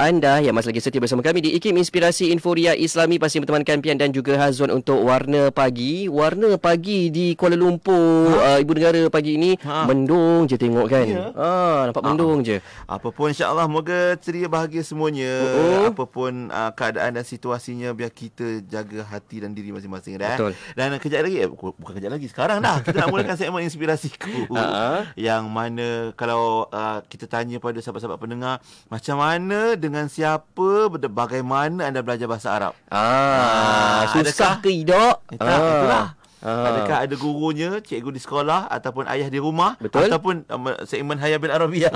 anda yang masih lagi setia bersama kami di Ikim Inspirasi Inforia Islami pasti bertemankan Pian dan juga Hazwan untuk warna pagi. Warna pagi di Kuala Lumpur ha? uh, ibu negara pagi ini ha? mendung je tengok kan. Ya. Ha yeah. uh, nampak ah. mendung je. apapun Insyaallah moga ceria bahagia semuanya. Uh-uh. Oh. Apa uh, ah, keadaan dan situasinya biar kita jaga hati dan diri masing-masing dah. Betul. Dan kejap lagi eh, bukan kejap lagi sekarang dah kita nak mulakan segmen inspirasiku. Uh-huh. Yang mana kalau uh, kita tanya pada sahabat-sahabat pendengar macam mana dengan dengan siapa bagaimana anda belajar bahasa Arab? Ah, ah susah ke idok? Ah. itulah. Ah. Adakah ada gurunya Cikgu di sekolah Ataupun ayah di rumah Betul Ataupun um, segmen Hayah bin Arabiyah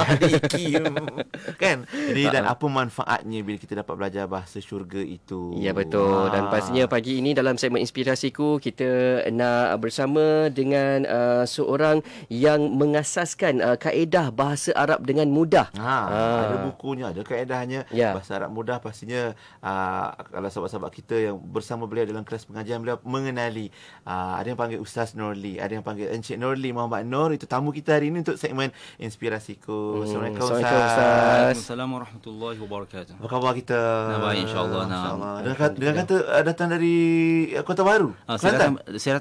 Kan Jadi Ha-ha. dan apa manfaatnya Bila kita dapat belajar Bahasa syurga itu Ya betul ha. Dan ah. pastinya pagi ini Dalam segmen inspirasiku Kita nak bersama Dengan uh, seorang Yang mengasaskan uh, Kaedah bahasa Arab Dengan mudah ha. Ha. Ada bukunya Ada kaedahnya ya. Bahasa Arab mudah Pastinya uh, Kalau sahabat-sahabat kita Yang bersama beliau Dalam kelas pengajian Beliau mengenali uh, Ah, ada yang panggil Ustaz Norli, ada yang panggil Encik Norli Muhammad Nor itu tamu kita hari ini untuk segmen Inspirasiku. Hmm. Assalamualaikum, Assalamualaikum Ustaz. Assalamualaikum warahmatullahi wabarakatuh. Apa khabar kita? Nah, baik insya-Allah. Insya nah. Dia kata, kata datang dari Kota Baru. Ah, saya, datang,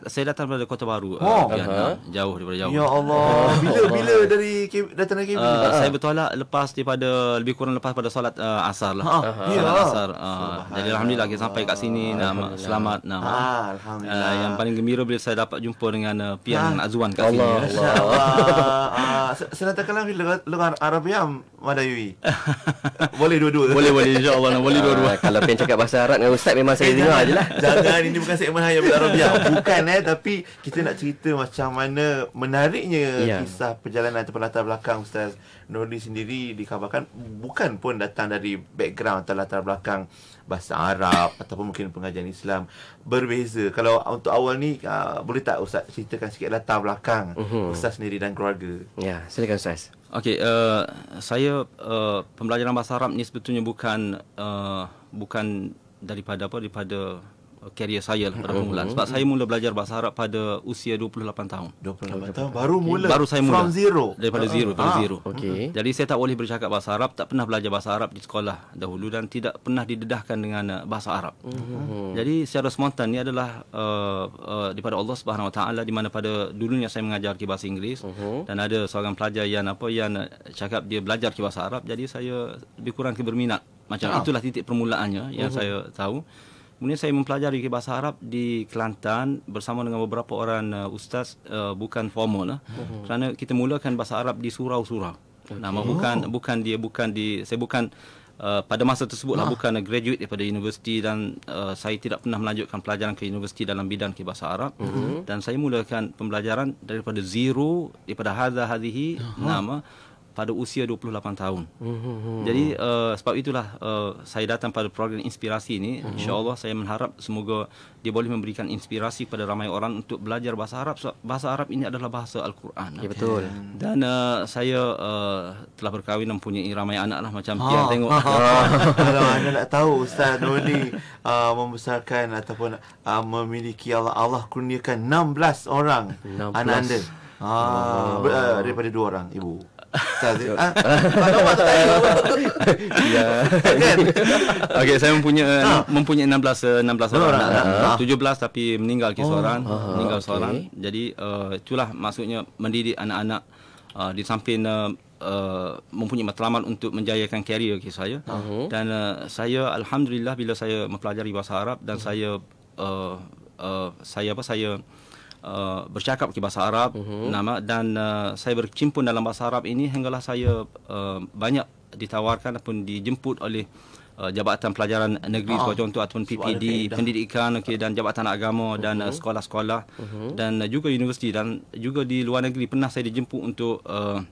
saya, datang dari Kota Baru. Oh. Uh, uh-huh. jauh daripada jauh. Ya Allah. Bila bila dari datang dari KB? Uh, ah, uh Saya bertolak lepas daripada lebih kurang lepas pada solat uh, Asar lah. Uh-huh. Ya. Asar. Uh, jadi alhamdulillah kita sampai kat sini. Nah, selamat. Nah. Alhamdulillah. Uh, yang paling gembira kedua bila saya dapat jumpa dengan uh, Pian ah. ha. Azwan kat Allah. sini. Allah. Senata kalam dengan Arab yang Madayui. Boleh dua-dua. Boleh, boleh. InsyaAllah. Boleh ah, dua-dua. kalau Pian cakap bahasa Arab dengan Ustaz memang saya dengar je lah. Jangan. Ini bukan segmen hanya bila Arab yang Bukan eh. Tapi kita nak cerita macam mana menariknya yeah. kisah perjalanan atau latar belakang Ustaz Nurdin sendiri dikabarkan bukan pun datang dari background atau latar belakang bahasa Arab ataupun mungkin pengajian Islam berbeza. Kalau untuk awal ni uh, boleh tak ustaz ceritakan sikit latar belakang uh-huh. ustaz sendiri dan keluarga? Ya, yeah, silakan ustaz. Okey, uh, saya uh, pembelajaran bahasa Arab ni sebetulnya bukan uh, bukan daripada apa daripada karier saya lah pada permulaan oh. sebab saya mula belajar bahasa Arab pada usia 28 tahun. 28 tahun baru mula. Baru saya mula. From zero. Daripada zero, ah, dari ah. zero. Okay. Hmm. Jadi saya tak boleh bercakap bahasa Arab, tak pernah belajar bahasa Arab di sekolah dahulu dan tidak pernah didedahkan dengan uh, bahasa Arab. Hmm. Jadi secara spontan ni adalah uh, uh, daripada Allah Subhanahu Wa Taala di mana pada dulunya saya mengajar ke bahasa Inggeris hmm. dan ada seorang pelajar yang apa yang cakap dia belajar ke bahasa Arab. Jadi saya lebih kurang ke berminat. Macam ah. itulah titik permulaannya yang saya tahu. Kemudian saya mempelajari bahasa Arab di Kelantan bersama dengan beberapa orang uh, ustaz uh, bukan formal lah. Uh-huh. Kerana kita mulakan bahasa Arab di surau-surau. Okay. Nama bukan oh. bukan dia bukan di saya bukan uh, pada masa tersebut lah ah. bukan graduate daripada universiti dan uh, saya tidak pernah melanjutkan pelajaran ke universiti dalam bidang ke bahasa Arab uh-huh. dan saya mulakan pembelajaran daripada zero daripada hadza hadhihi uh-huh. nama eh pada usia 28 tahun. Mm-hmm. Jadi uh, sebab itulah uh, saya datang pada program inspirasi ini. Mm-hmm. Insya-Allah saya mengharap semoga dia boleh memberikan inspirasi kepada ramai orang untuk belajar bahasa Arab. Bahasa Arab ini adalah bahasa Al-Quran. Ya betul. Dan uh, saya uh, telah berkahwin dan mempunyai ramai anak lah macam ha. Pian tengok. Kalau ha, ha, ha. anda nak tahu Ustaz Noli uh, membesarkan ataupun uh, memiliki Allah Allah kurniakan 16 orang 16. anak anda. Ah, uh, daripada dua orang ibu. Ah. Ya. Kan? Okey, saya mempunyai ha. mempunyai 16 16 eh, orang. Ha. Ha. Ha. 17 tapi meninggal ke oh. seorang, oh. meninggal okay. seorang. Jadi uh, itulah maksudnya mendidik anak-anak uh, di samping uh, mempunyai matlamat untuk menjayakan karier ke saya. Uh-huh. Dan uh, saya alhamdulillah bila saya mempelajari bahasa Arab dan uh-huh. saya uh, uh, saya apa saya Uh, bercakap ke bahasa Arab uh-huh. nama dan uh, saya berkecimpung dalam bahasa Arab ini hinggalah saya uh, banyak ditawarkan ataupun dijemput oleh uh, jabatan pelajaran negeri uh contoh ataupun PPD pendidikan okey dan jabatan agama uh-huh. dan uh, mhm. sekolah-sekolah uh-huh. dan uh, juga universiti dan juga di luar negeri pernah saya dijemput untuk uh,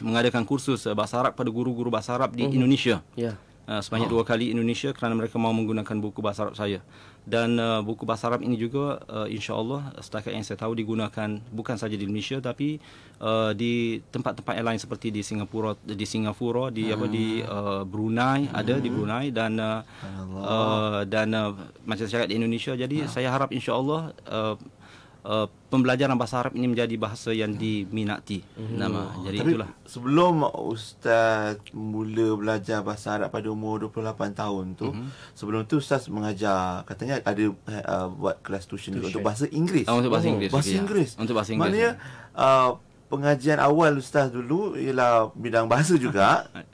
mengadakan kursus uh, bahasa Arab pada guru-guru bahasa Arab di uh-huh. Indonesia ya yeah. uh, sebanyak uh dua kali Indonesia kerana mereka mahu menggunakan buku bahasa Arab saya dan uh, buku bahasa Arab ini juga uh, insyaallah setakat yang saya tahu digunakan bukan saja di Malaysia tapi uh, di tempat-tempat yang lain seperti di Singapura di Singapura di hmm. apa di hmm. uh, Brunei hmm. ada di hmm. Brunei dan uh, uh, dan uh, macam saya cakap di Indonesia jadi hmm. saya harap insyaallah uh, Eh, pembelajaran bahasa Arab ini menjadi bahasa yang diminati. Hmm. Nama. Oh, Jadi Tapi itulah. Sebelum ustaz mula belajar bahasa Arab pada umur 28 tahun tu, hmm. sebelum tu ustaz mengajar, katanya ada uh, buat kelas tuition, tuition. Juga untuk bahasa Inggeris. Oh, untuk bahasa Inggeris. bahasa ya. Inggeris. Ya. Untuk bahasa Inggeris. Maknanya uh, pengajian awal ustaz dulu ialah bidang bahasa juga.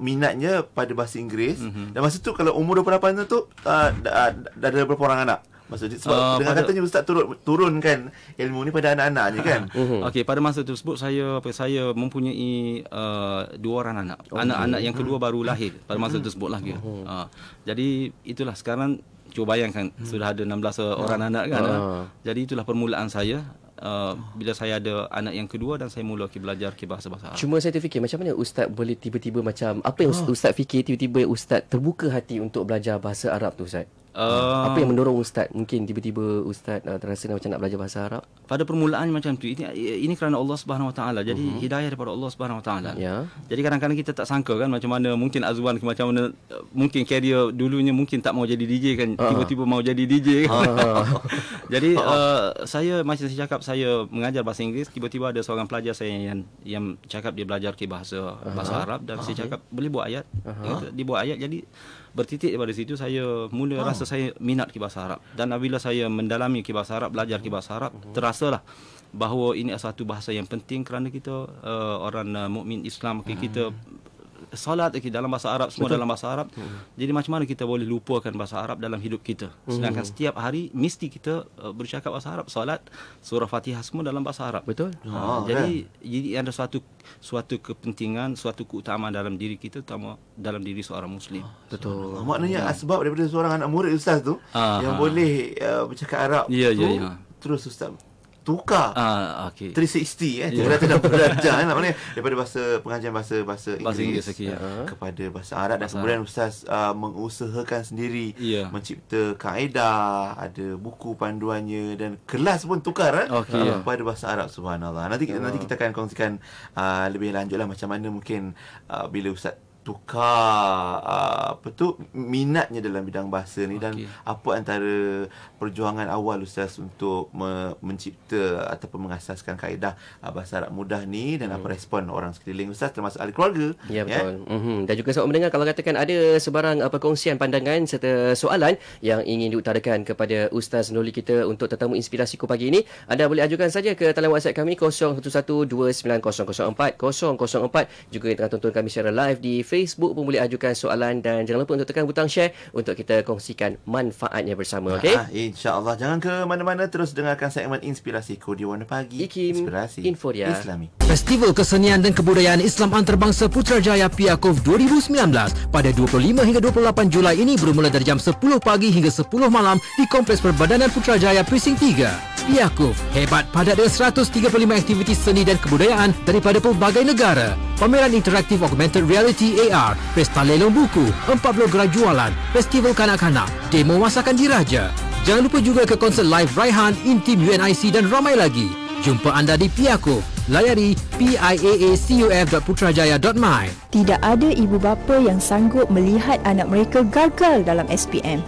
minatnya pada bahasa Inggeris. Mm-hmm. Dan masa tu kalau umur 28 tahun tu uh, dah ada berapa orang anak? Maksud, sebab uh, dengan katanya ustaz turun, turunkan ilmu ni pada anak anak ni kan. Mhm. Okey, pada masa tersebut saya apa saya mempunyai uh, dua orang anak. Okay. Oh. Anak-anak yang kedua ah. baru lahir pada masa ah. tersebut lagi. Uh, oh. ah, jadi itulah sekarang cuba bayangkan hmm. sudah ada 16 orang hmm. anak kan. Uh. Jadi itulah permulaan saya. Uh, bila saya ada anak yang kedua dan saya mula belajar bahasa bahasa. Cuma saya terfikir macam mana ustaz boleh tiba-tiba macam apa yang oh. ustaz fikir tiba-tiba ustaz terbuka hati untuk belajar bahasa Arab tu ustaz? Uh, apa yang mendorong ustaz mungkin tiba-tiba ustaz uh, terasa macam nak belajar bahasa Arab pada permulaan macam tu ini ini kerana Allah Subhanahu Wa Taala jadi uh-huh. hidayah daripada Allah Subhanahu Wa Taala ya jadi kadang-kadang kita tak sangka kan macam mana mungkin azwan macam mana mungkin career dulunya mungkin tak mau jadi DJ kan uh-huh. tiba-tiba mau jadi DJ kan uh-huh. jadi uh, saya masih saya cakap saya mengajar bahasa Inggeris tiba-tiba ada seorang pelajar saya yang yang cakap dia belajar ke bahasa uh-huh. bahasa Arab dan uh-huh. saya cakap boleh buat ayat uh-huh. dia buat ayat jadi bertitik daripada situ saya mula oh. rasa saya minat kibas Arab dan apabila saya mendalami kibas Arab belajar kibas Arab uh-huh. terasalah bahawa ini adalah satu bahasa yang penting kerana kita uh, orang uh, mukmin Islam uh kita Salat, okay, dalam bahasa Arab semua Betul. dalam bahasa Arab. Hmm. Jadi macam mana kita boleh lupakan bahasa Arab dalam hidup kita? Hmm. Sedangkan hmm. setiap hari mesti kita uh, bercakap bahasa Arab, salat, surah Fatihah semua dalam bahasa Arab. Betul? Ha, oh, jadi kan? jadi ada suatu suatu kepentingan, suatu keutamaan dalam diri kita terutama dalam diri seorang muslim. Oh, Betul. Seorang ah, Maknanya ya. sebab daripada seorang anak murid ustaz tu Aha. yang boleh uh, bercakap Arab. Ya, ya tu, ya, ya. Terus ustaz tukar uh, okay. 360 eh yeah. tiga ratus enam maknanya daripada bahasa pengajian bahasa bahasa Inggeris, okay, yeah. Ya. kepada bahasa Arab bahasa dan kemudian ustaz uh, mengusahakan sendiri yeah. mencipta kaedah ada buku panduannya dan kelas pun tukar eh okay, uh, ya. yeah. kepada bahasa Arab subhanallah nanti yeah. nanti ya. kita akan kongsikan uh, lebih lanjutlah macam mana mungkin uh, bila ustaz tukar uh, apa tu minatnya dalam bidang bahasa ni okay. dan apa antara perjuangan awal ustaz untuk me- mencipta ataupun mengasaskan kaedah uh, bahasa Arab mudah ni dan hmm. apa respon orang sekeliling ustaz termasuk ahli keluarga ya, ya? betul yeah? mm-hmm. dan juga sahabat mendengar kalau katakan ada sebarang apa kongsian pandangan serta soalan yang ingin diutarakan kepada ustaz Nuli kita untuk tetamu inspirasi ku pagi ini anda boleh ajukan saja ke talian WhatsApp kami 0112904004 juga yang tengah tonton kami secara live di Facebook Facebook pun boleh ajukan soalan dan jangan lupa untuk tekan butang share untuk kita kongsikan manfaatnya bersama okey ah, insyaallah jangan ke mana-mana terus dengarkan segmen inspirasi Kodi Warna Pagi Ikim, inspirasi Inforia Islami Festival Kesenian dan Kebudayaan Islam Antarabangsa Putrajaya Piakov 2019 pada 25 hingga 28 Julai ini bermula dari jam 10 pagi hingga 10 malam di Kompleks Perbadanan Putrajaya Pusing 3 Piakuf hebat pada ada 135 aktiviti seni dan kebudayaan daripada pelbagai negara. Pameran interaktif augmented reality AR, Pesta Lelong Buku, 40 Gerai Jualan, Festival Kanak-Kanak, Demo Masakan Diraja. Jangan lupa juga ke konser live Raihan, Intim UNIC dan ramai lagi. Jumpa anda di Piaco. Layari piaacuf.putrajaya.my. Tidak ada ibu bapa yang sanggup melihat anak mereka gagal dalam SPM.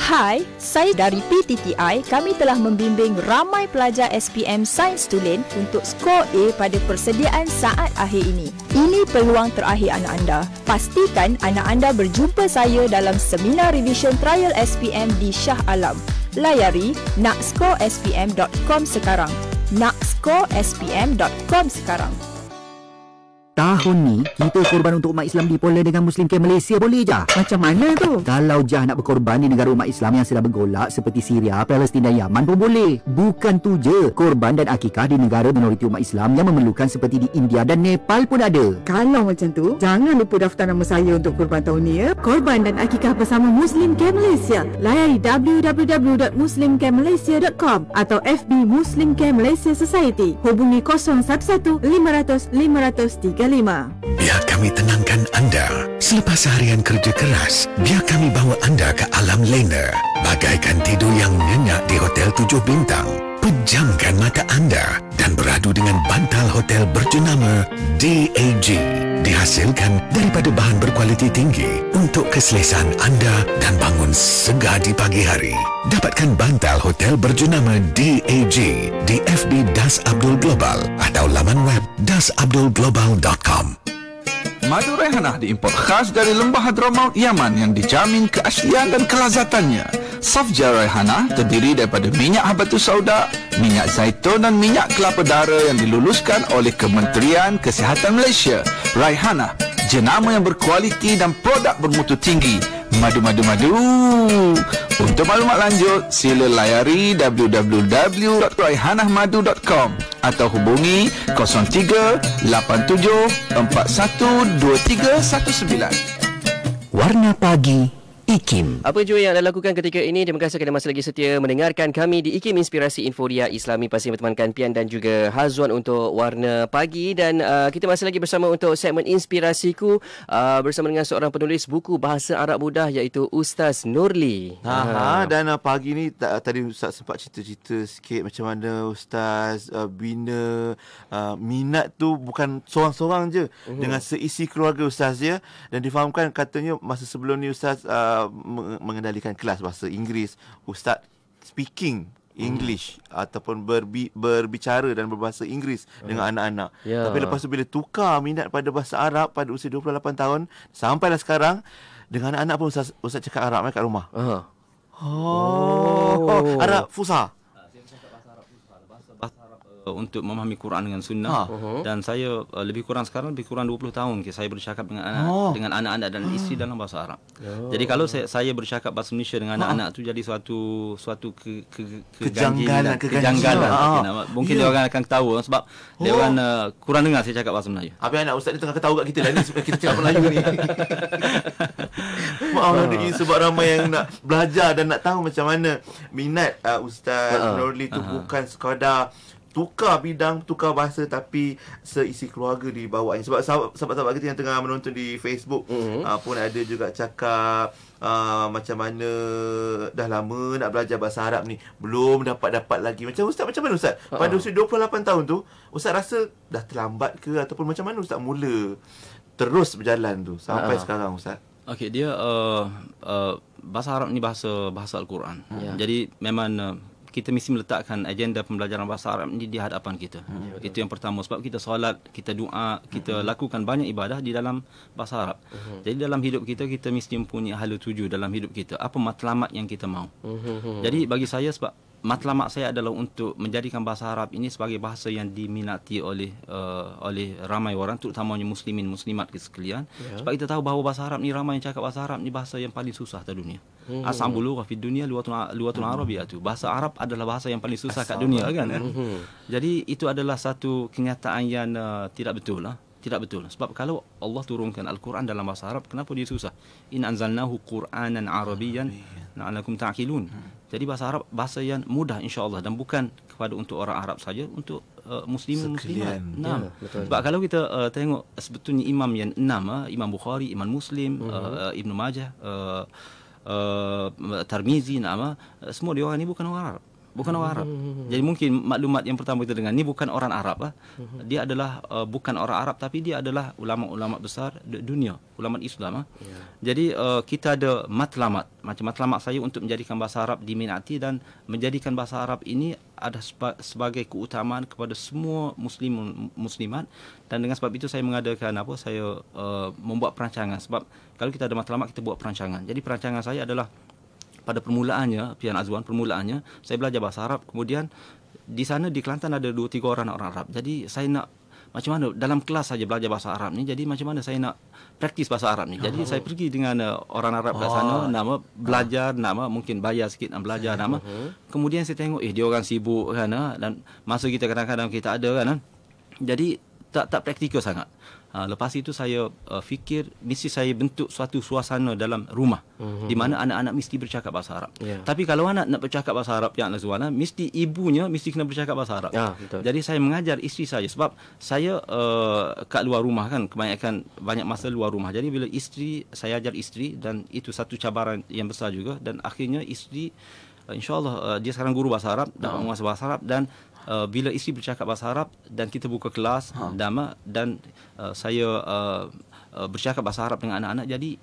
Hai, saya dari PTTI. Kami telah membimbing ramai pelajar SPM Sains Tulen untuk skor A pada persediaan saat akhir ini. Ini peluang terakhir anak anda. Pastikan anak anda berjumpa saya dalam seminar revision trial SPM di Shah Alam. Layari nakscoresPM.com sekarang. nakscoresPM.com sekarang. Tahun ni, kita korban untuk umat Islam di Poland dengan Muslim ke Malaysia boleh je. Macam mana tu? Kalau jah nak berkorban di negara umat Islam yang sedang bergolak seperti Syria, Palestin dan Yaman pun boleh. Bukan tu je. Korban dan akikah di negara minoriti umat Islam yang memerlukan seperti di India dan Nepal pun ada. Kalau macam tu, jangan lupa daftar nama saya untuk korban tahun ni ya. Korban dan akikah bersama Muslim ke Malaysia. Layari www.muslimcamalaysia.com atau FB Muslim ke Malaysia Society. Hubungi 011 500 503. Kalima. Biar kami tenangkan anda. Selepas seharian kerja keras, biar kami bawa anda ke alam lena. Bagaikan tidur yang nyenyak di Hotel tujuh Bintang. Pejamkan mata anda dan beradu dengan bantal hotel berjenama DAG. Dihasilkan daripada bahan berkualiti tinggi untuk keselesaan anda dan bangun segar di pagi hari. Dapatkan bantal hotel berjenama DAG di FB Das Abdul Global atau laman web dasabdulglobal.com madu rehanah diimport khas dari lembah Hadramaut Yaman yang dijamin keaslian dan kelazatannya. Safja Rehana terdiri daripada minyak habatu sauda, minyak zaitun dan minyak kelapa dara yang diluluskan oleh Kementerian Kesihatan Malaysia. Rehana, jenama yang berkualiti dan produk bermutu tinggi madu madu madu. Untuk maklumat lanjut, sila layari www.raihanahmadu.com atau hubungi 0387412319. Warna Pagi IKIM. Apa jua yang anda lakukan ketika ini? Terima kasih kerana masih lagi setia mendengarkan kami di IKIM Inspirasi Inforia Islami. Pasti bertemankan Pian dan juga Hazwan untuk warna pagi. Dan uh, kita masih lagi bersama untuk segmen Inspirasiku uh, bersama dengan seorang penulis buku Bahasa Arab Mudah iaitu Ustaz Nurli. Ha, ha. Ah. Dan uh, pagi ini tadi Ustaz sempat cerita-cerita sikit macam mana Ustaz uh, bina uh, minat tu bukan seorang-seorang je. Uh-huh. Dengan seisi keluarga Ustaz ya. Dan difahamkan katanya masa sebelum ni Ustaz... Uh, Uh, mengendalikan kelas bahasa Inggeris ustaz speaking English hmm. ataupun berbi, berbicara dan berbahasa Inggeris hmm. dengan anak-anak. Yeah. Tapi lepas tu bila tukar minat pada bahasa Arab pada usia 28 tahun sampai lah sekarang dengan anak-anak pun ustaz, ustaz cakap Arab eh, kat rumah. Uh-huh. Oh. oh. Arab fusah. Uh, untuk memahami Quran dengan sunnah ha. dan saya uh, lebih kurang sekarang lebih kurang 20 tahun ke saya bercakap dengan anak ha. dengan anak-anak dan isteri dalam bahasa Arab. Ya. Jadi kalau saya saya bercakap bahasa Malaysia dengan ha. anak-anak tu jadi suatu suatu ke, ke, ke kejanggalan lah. kejanggalan. Ha. Mungkin ya. dia orang akan ketawa eh, sebab oh. dia orang uh, kurang dengar saya cakap bahasa Melayu. Apa anak ustaz ni tengah ketawa kat kita dah ni supaya kita cakap Melayu ni. Maaf ha. ini sebab ramai yang nak belajar dan nak tahu macam mana minat uh, ustaz ha. Nurli tu ha. bukan sekadar tukar bidang, tukar bahasa tapi seisi keluarga di Sebab sahabat-sahabat kita yang tengah menonton di Facebook mm-hmm. uh, pun ada juga cakap uh, macam mana dah lama nak belajar bahasa Arab ni. Belum dapat-dapat lagi. Macam Ustaz, macam mana Ustaz? Pada uh-huh. usia 28 tahun tu, Ustaz rasa dah terlambat ke ataupun macam mana Ustaz mula terus berjalan tu sampai uh-huh. sekarang Ustaz? Okey, dia uh, uh, bahasa Arab ni bahasa bahasa Al-Quran. Yeah. Jadi memang... Uh, kita mesti meletakkan agenda pembelajaran bahasa Arab ini di hadapan kita. Hmm. Ya, Itu yang pertama sebab kita solat, kita doa, kita uh lakukan banyak ibadah di dalam bahasa Arab. uh Jadi dalam hidup kita kita mesti mempunyai hal tuju dalam hidup kita. Apa matlamat yang kita mahu. uh Jadi bagi saya sebab matlamat saya adalah untuk menjadikan bahasa Arab ini sebagai bahasa yang diminati oleh uh, oleh ramai orang terutamanya muslimin muslimat sekalian ya. sebab kita tahu bahawa bahasa Arab ni ramai yang cakap bahasa Arab ni bahasa yang paling susah di dunia hmm. asambul lugha fi dunia luwatun luwatun hmm. arabiyyah tu bahasa Arab adalah bahasa yang paling susah kat dunia kan hmm. jadi itu adalah satu kenyataan yang uh, tidak betul lah tidak betul sebab kalau Allah turunkan al-Quran dalam bahasa Arab kenapa dia susah in anzalnahu qur'anan arabiyyan la'allakum ta'qilun hmm. Jadi bahasa Arab bahasa yang mudah insya-Allah dan bukan kepada untuk orang Arab saja untuk uh, muslim muslimat. Nah, ya, betul. Sebab kalau kita uh, tengok sebetulnya imam yang enam uh, Imam Bukhari, Imam Muslim, uh-huh. uh, uh Ibnu Majah, uh, uh, Tirmizi nama uh, semua dia orang ni bukan orang Arab bukan orang Arab. Hmm. Jadi mungkin maklumat yang pertama kita dengar ni bukan orang Arab lah. Dia adalah uh, bukan orang Arab tapi dia adalah ulama-ulama besar dunia, ulama Islam lah. Ya. Jadi uh, kita ada matlamat, macam matlamat saya untuk menjadikan bahasa Arab diminati dan menjadikan bahasa Arab ini ada sebagai keutamaan kepada semua muslim muslimat dan dengan sebab itu saya mengadakan apa saya uh, membuat perancangan sebab kalau kita ada matlamat kita buat perancangan. Jadi perancangan saya adalah pada permulaannya Pian Azwan permulaannya saya belajar bahasa Arab kemudian di sana di Kelantan ada dua tiga orang orang Arab jadi saya nak macam mana dalam kelas saja belajar bahasa Arab ni jadi macam mana saya nak praktis bahasa Arab ni jadi oh. saya pergi dengan uh, orang Arab oh. kat sana ah. nama belajar ah. nama mungkin bayar sikit nak belajar nama uh-huh. kemudian saya tengok eh dia orang sibuk kan eh, dan masa kita kadang-kadang kita ada kan eh. jadi tak tak praktikal sangat Uh, lepas itu saya uh, fikir mesti saya bentuk suatu suasana dalam rumah mm-hmm. di mana anak-anak mesti bercakap bahasa Arab. Yeah. Tapi kalau anak nak bercakap bahasa Arab yang lazuana mesti ibunya mesti kena bercakap bahasa Arab. Yeah, Jadi saya mengajar isteri saya sebab saya uh, kat luar rumah kan kebanyakan banyak masa luar rumah. Jadi bila isteri saya ajar isteri dan itu satu cabaran yang besar juga dan akhirnya isteri uh, insyaallah uh, dia sekarang guru bahasa Arab dan menguasai mm bahasa Arab dan Uh, bila isteri bercakap bahasa Arab dan kita buka kelas ha. dama dan uh, saya uh, uh, bercakap bahasa Arab dengan anak-anak jadi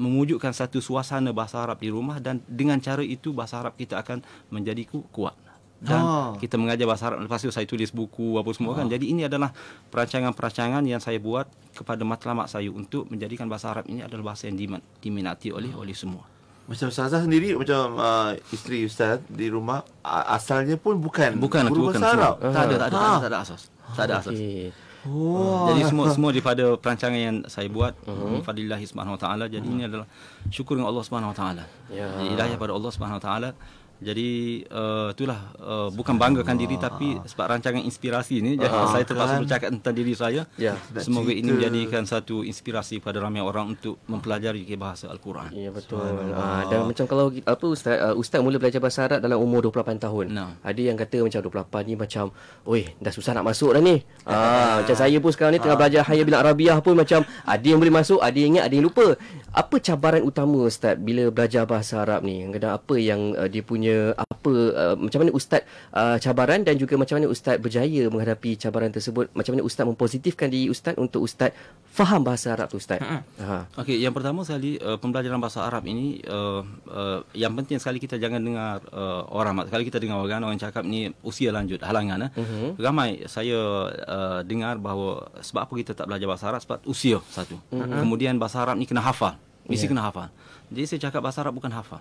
memujukkan satu suasana bahasa Arab di rumah dan dengan cara itu bahasa Arab kita akan menjadi kuat dan ha. kita mengajar bahasa Arab lepas itu saya tulis buku apa semua kan. ha. kan jadi ini adalah perancangan-perancangan yang saya buat kepada matlamat saya untuk menjadikan bahasa Arab ini adalah bahasa yang diminati oleh hmm. oleh semua macam Ustazah sendiri macam uh, isteri ustaz di rumah asalnya pun bukan bukan guru bukan bahasa Arab. Tak ada tak ada ha. tak ada asas. Tak ada asas. Okay. Wow. jadi semua semua daripada perancangan yang saya buat uh-huh. Mhm. fadilillah subhanahu wa taala jadi uh-huh. Mhm. ini adalah syukur dengan Allah subhanahu wa taala. Ya. Hidayah pada Allah subhanahu wa taala. Jadi uh, itulah uh, bukan banggakan diri tapi sebab rancangan inspirasi ini uh, saya terpaksa kan? bercakap tentang diri saya. Ya, Semoga cerita. ini menjadikan satu inspirasi pada ramai orang untuk mempelajari bahasa Al-Quran. Ya betul. So, uh, ah, dan macam kalau apa ustaz uh, ustaz mula belajar bahasa Arab dalam umur 28 tahun. Nah. Ada yang kata macam 28 ni macam oi dah susah nak masuk dah ni. Ah uh, macam saya pun sekarang ni tengah ah. belajar Hayya bin Arabiah pun macam ada yang boleh masuk, ada yang ingat, ada yang lupa apa cabaran utama ustaz bila belajar bahasa Arab ni kadang apa yang uh, dia punya apa uh, macam mana ustaz uh, cabaran dan juga macam mana ustaz berjaya menghadapi cabaran tersebut macam mana ustaz mempositifkan diri ustaz untuk ustaz faham bahasa Arab tu ustaz ha okey yang pertama sekali uh, pembelajaran bahasa Arab ini uh, uh, yang penting sekali kita jangan dengar uh, orang sekali kita dengar orang orang cakap ni usia lanjut halangan eh. uh-huh. ramai saya uh, dengar bahawa sebab apa kita tak belajar bahasa Arab sebab usia satu uh-huh. kemudian bahasa Arab ni kena hafal mesti yeah. kena hafal. Jadi saya cakap bahasa Arab bukan hafal.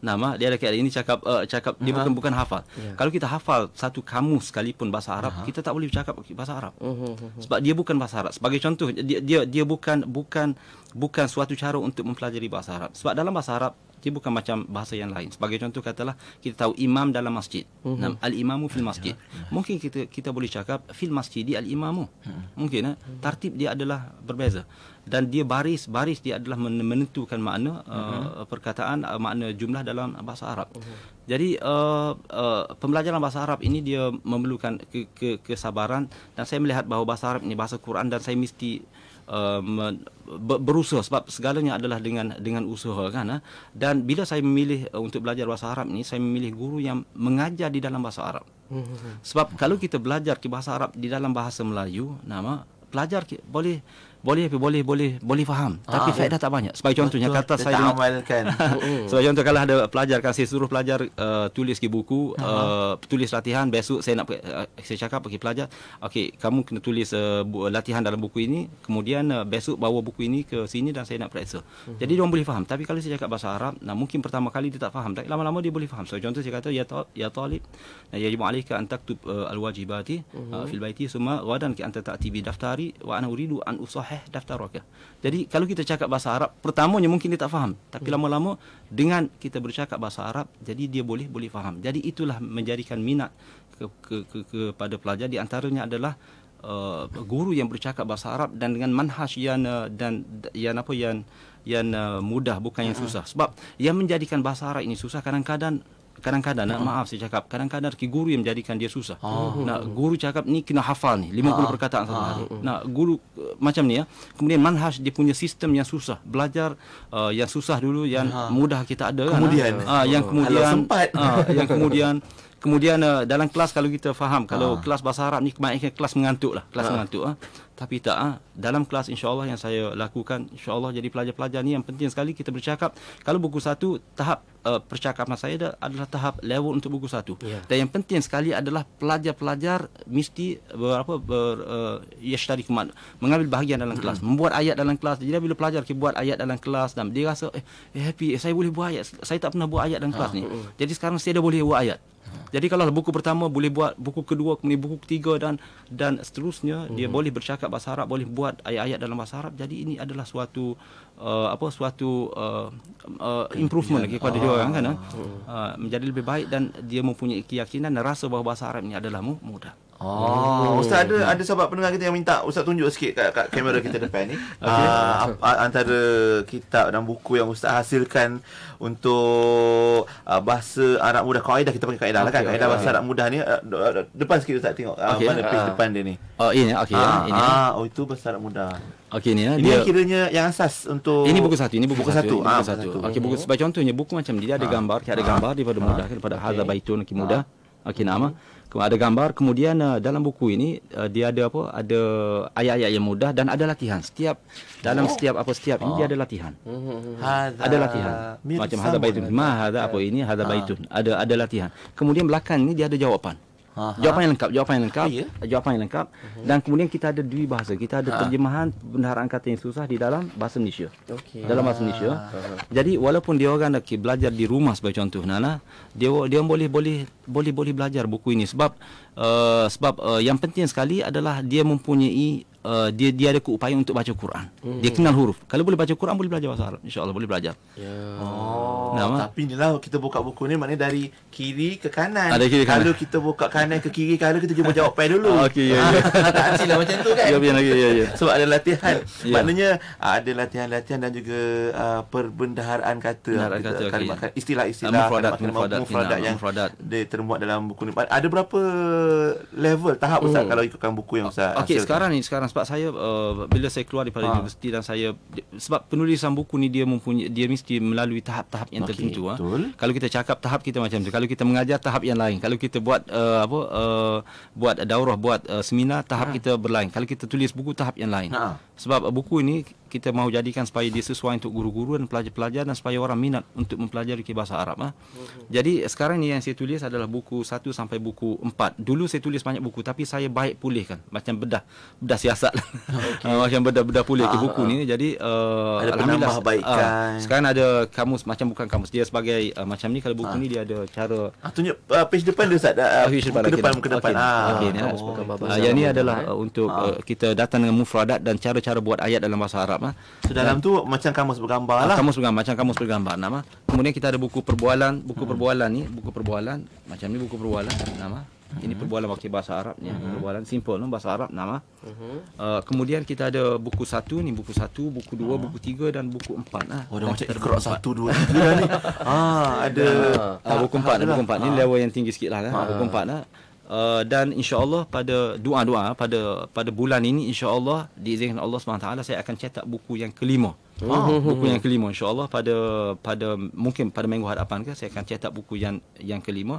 Nama dia ada kata ini cakap uh, cakap uh-huh. dia bukan bukan hafal. Yeah. Kalau kita hafal satu kamus sekalipun bahasa Arab, uh-huh. kita tak boleh cakap bahasa Arab. Uh-huh. Sebab dia bukan bahasa Arab. Sebagai contoh dia dia dia bukan bukan bukan suatu cara untuk mempelajari bahasa Arab. Sebab dalam bahasa Arab dia bukan macam bahasa yang lain. Sebagai contoh katalah kita tahu imam dalam masjid. Mm-hmm. Al-imamu fil ya, masjid. Ya. Mungkin kita kita boleh cakap fil masjid di al-imamu. Hmm. Mungkin eh? Hmm. tartib dia adalah berbeza. Dan dia baris-baris dia adalah menentukan makna mm-hmm. uh, perkataan uh, makna jumlah dalam bahasa Arab. Mm-hmm. Jadi uh, uh, pembelajaran bahasa Arab ini dia memerlukan ke- ke- kesabaran dan saya melihat bahawa bahasa Arab ini bahasa Quran dan saya mesti um, berusaha sebab segalanya adalah dengan dengan usaha kan ha? dan bila saya memilih uh, untuk belajar bahasa Arab ni saya memilih guru yang mengajar di dalam bahasa Arab mm-hmm. sebab kalau kita belajar ke bahasa Arab di dalam bahasa Melayu nama pelajar boleh boleh tapi boleh boleh boleh faham ha, tapi faedah ya. tak banyak sebagai contohnya Betul. kata saya tak amalkan oh, oh. sebagai contoh kalau ada pelajar kan saya suruh pelajar uh, tulis ke buku uh-huh. uh, tulis latihan besok saya nak uh, saya cakap pergi pelajar okey kamu kena tulis uh, latihan dalam buku ini kemudian uh, besok bawa buku ini ke sini dan saya nak periksa uh-huh. jadi dia boleh faham tapi kalau saya cakap bahasa Arab nah mungkin pertama kali dia tak faham tapi lama-lama dia boleh faham so contoh saya kata ya ta- ya talib ya jibu alika an taktub uh, al wajibati uh, mhm. fil baiti summa ghadan ki anta ta'ti bi daftari wa ana uridu an usah sahih eh, daftar rokah. Jadi kalau kita cakap bahasa Arab, pertamanya mungkin dia tak faham. Tapi hmm. lama-lama dengan kita bercakap bahasa Arab, jadi dia boleh boleh faham. Jadi itulah menjadikan minat ke, ke, ke, kepada pelajar. Di antaranya adalah uh, guru yang bercakap bahasa Arab dan dengan manhaj yang uh, dan yang apa yang yang uh, mudah bukan yang hmm. susah. Sebab yang menjadikan bahasa Arab ini susah kadang-kadang kadang-kadang nak ah. maaf saya cakap kadang-kadang rezeki guru yang menjadikan dia susah. Ah. Nak hmm. guru cakap ni kena hafal ni 50 ah. perkataan satu hari. Ah. Nak guru uh, macam ni ya. Kemudian manhaj dia punya sistem yang susah. Belajar uh, yang susah dulu yang ah. mudah kita ada kan, Kemudian kan, ah. yang kemudian sempat. yang kemudian kemudian uh, dalam kelas kalau kita faham kalau ah. kelas bahasa Arab ni kemaiknya kelas mengantuk lah kelas ah. mengantuk ah tapi tak ha? dalam kelas insyaallah yang saya lakukan insyaallah jadi pelajar-pelajar ni yang penting sekali kita bercakap kalau buku satu tahap uh, percakapan saya dah, adalah tahap level untuk buku satu yeah. dan yang penting sekali adalah pelajar-pelajar mesti berapa ber uh, eh, kemat, mengambil bahagian dalam kelas mm-hmm. membuat ayat dalam kelas jadi bila pelajar ke buat ayat dalam kelas dan dia rasa eh, eh happy eh, saya boleh buat ayat saya tak pernah buat ayat dalam kelas ha, ni oh, oh. jadi sekarang saya dah boleh buat ayat jadi kalau buku pertama boleh buat buku kedua kemudian buku ketiga dan dan seterusnya hmm. dia mhm. boleh bercakap bahasa Arab boleh buat ayat-ayat dalam bahasa Arab jadi ini adalah suatu uh, apa suatu uh, uh, improvement lagi kepada ah. dia orang kan uh, menjadi lebih baik dan dia mempunyai keyakinan dan rasa bahawa bahasa Arab ini adalah mudah. Oh, Ustaz ada ada sahabat pendengar kita yang minta Ustaz tunjuk sikit kat, kat kamera kita depan ni. Ah, okay. uh, antara kitab dan buku yang Ustaz hasilkan untuk uh, bahasa Arab mudah. Kaedah kita panggil kaedah okay, lah kan. Okay, kaedah okay. bahasa anak mudah ni uh, depan sikit Ustaz tengok. Uh, okay, mana uh, depan dia ni? Oh, ini okay uh, ini. uh, oh itu bahasa anak mudah. Okey ni eh, Ini dia, kiranya yang asas untuk Ini buku satu, ini buku, buku satu. satu. buku satu. satu. Okey, buku sebagai contohnya buku macam ni dia ada ah. gambar, dia ada ah. gambar daripada ah. mudah daripada okay. hadza baitun ki mudah. Ah. Okey nama ada gambar kemudian uh, dalam buku ini uh, dia ada apa ada ayat-ayat yang mudah dan ada latihan setiap dalam oh. setiap apa setiap oh. ini dia ada oh. latihan hada mm-hmm. ada latihan macam hada baitun ma hada apa ini hada ah. baitun ada ada latihan kemudian belakang ini dia ada jawapan Aha. Jawapan yang lengkap, jawapan yang lengkap, ah, yeah. jawapan yang lengkap. Uh-huh. Dan kemudian kita ada dua bahasa, kita ada ah. terjemahan bendaharaan kata yang susah di dalam bahasa Malaysia. Okay. Dalam bahasa Malaysia. Uh-huh. Jadi walaupun dia orang nak belajar di rumah sebagai contoh Nana, dia dia boleh boleh boleh boleh belajar buku ini sebab uh, sebab uh, yang penting sekali adalah dia mempunyai uh, dia dia ada upaya untuk baca Quran. Hmm. Dia kenal huruf. Kalau boleh baca Quran boleh belajar bahasa Arab. Insya-Allah boleh belajar. Ya. Oh. Tapi inilah kita buka buku ni maknanya dari kiri ke kanan. Ada kiri kanan. Kalau kita buka kanan ke kiri, kalau kita cuba jawab pay dulu. Okey ya. ya. Tak lah macam tu kan. Ya biar lagi ya ya. Sebab ada latihan. Yeah. Ya. Maknanya ada latihan-latihan dan juga uh, perbendaharaan kata. Lah. Istilah-istilah uh, mufradat yang mufradat. dia termuat dalam buku ni. Ada berapa level tahap besar hmm. kalau ikutkan buku yang besar? Okey sekarang ni sekarang sebab saya uh, bila saya keluar daripada ha. universiti dan saya sebab penulisan buku ni dia mempunyai dia mesti melalui tahap-tahap yang okay, tertentu ah. Ha. Kalau kita cakap tahap kita macam tu, kalau kita mengajar tahap yang lain, kalau kita buat uh, apa uh, buat daurah buat uh, seminar tahap ha. kita berlain. Kalau kita tulis buku tahap yang lain. Ha. Sebab uh, buku ini kita mahu jadikan supaya dia sesuai untuk guru-guru dan pelajar-pelajar dan supaya orang minat untuk mempelajari bahasa Arab. Ha. Mhm. Jadi sekarang ni yang saya tulis adalah buku 1 sampai buku 4. Dulu saya tulis banyak buku tapi saya baik pulihkan macam bedah bedah siasat. Okay. Ah, macam bedah-bedah pulih ke ah, buku ah, ni ah. jadi uh, ada alhamdulillah baikkan. Uh, sekarang ada kamus macam bukan kamus dia sebagai uh, macam ni kalau buku ah. ni dia ada cara ah, tunjuk uh, page depan dia Ustaz. Uh, page depan ke depan ke depan. Okey ya. Yang ni adalah uh, untuk uh, kita datang dengan mufradat dan cara-cara buat ayat dalam bahasa Arab kitab lah. So dalam tu macam kamus bergambar ah, lah. Kamus bergambar, macam kamus bergambar nama. Ah. Kemudian kita ada buku perbualan, buku hmm. perbualan ni, buku perbualan macam ni buku perbualan nama. Ah. Hmm. Ini perbualan wakil bahasa Arabnya, hmm. perbualan simple, no? bahasa Arab nama. Hmm. Uh, kemudian kita ada buku satu ni, buku satu, buku dua, hmm. buku tiga dan buku empat lah. Oh, dah ada kerak satu, dua, tiga ni. Ah, ada. buku empat, buku lah. empat ni level yang tinggi sikit lah. Kan. Buku empat lah. Uh, dan insyaallah pada doa-doa pada pada bulan ini insyaallah diizinkan Allah Subhanahu taala saya akan cetak buku yang kelima. Oh, buku yang kelima insyaallah pada pada mungkin pada minggu hadapan ke saya akan cetak buku yang yang kelima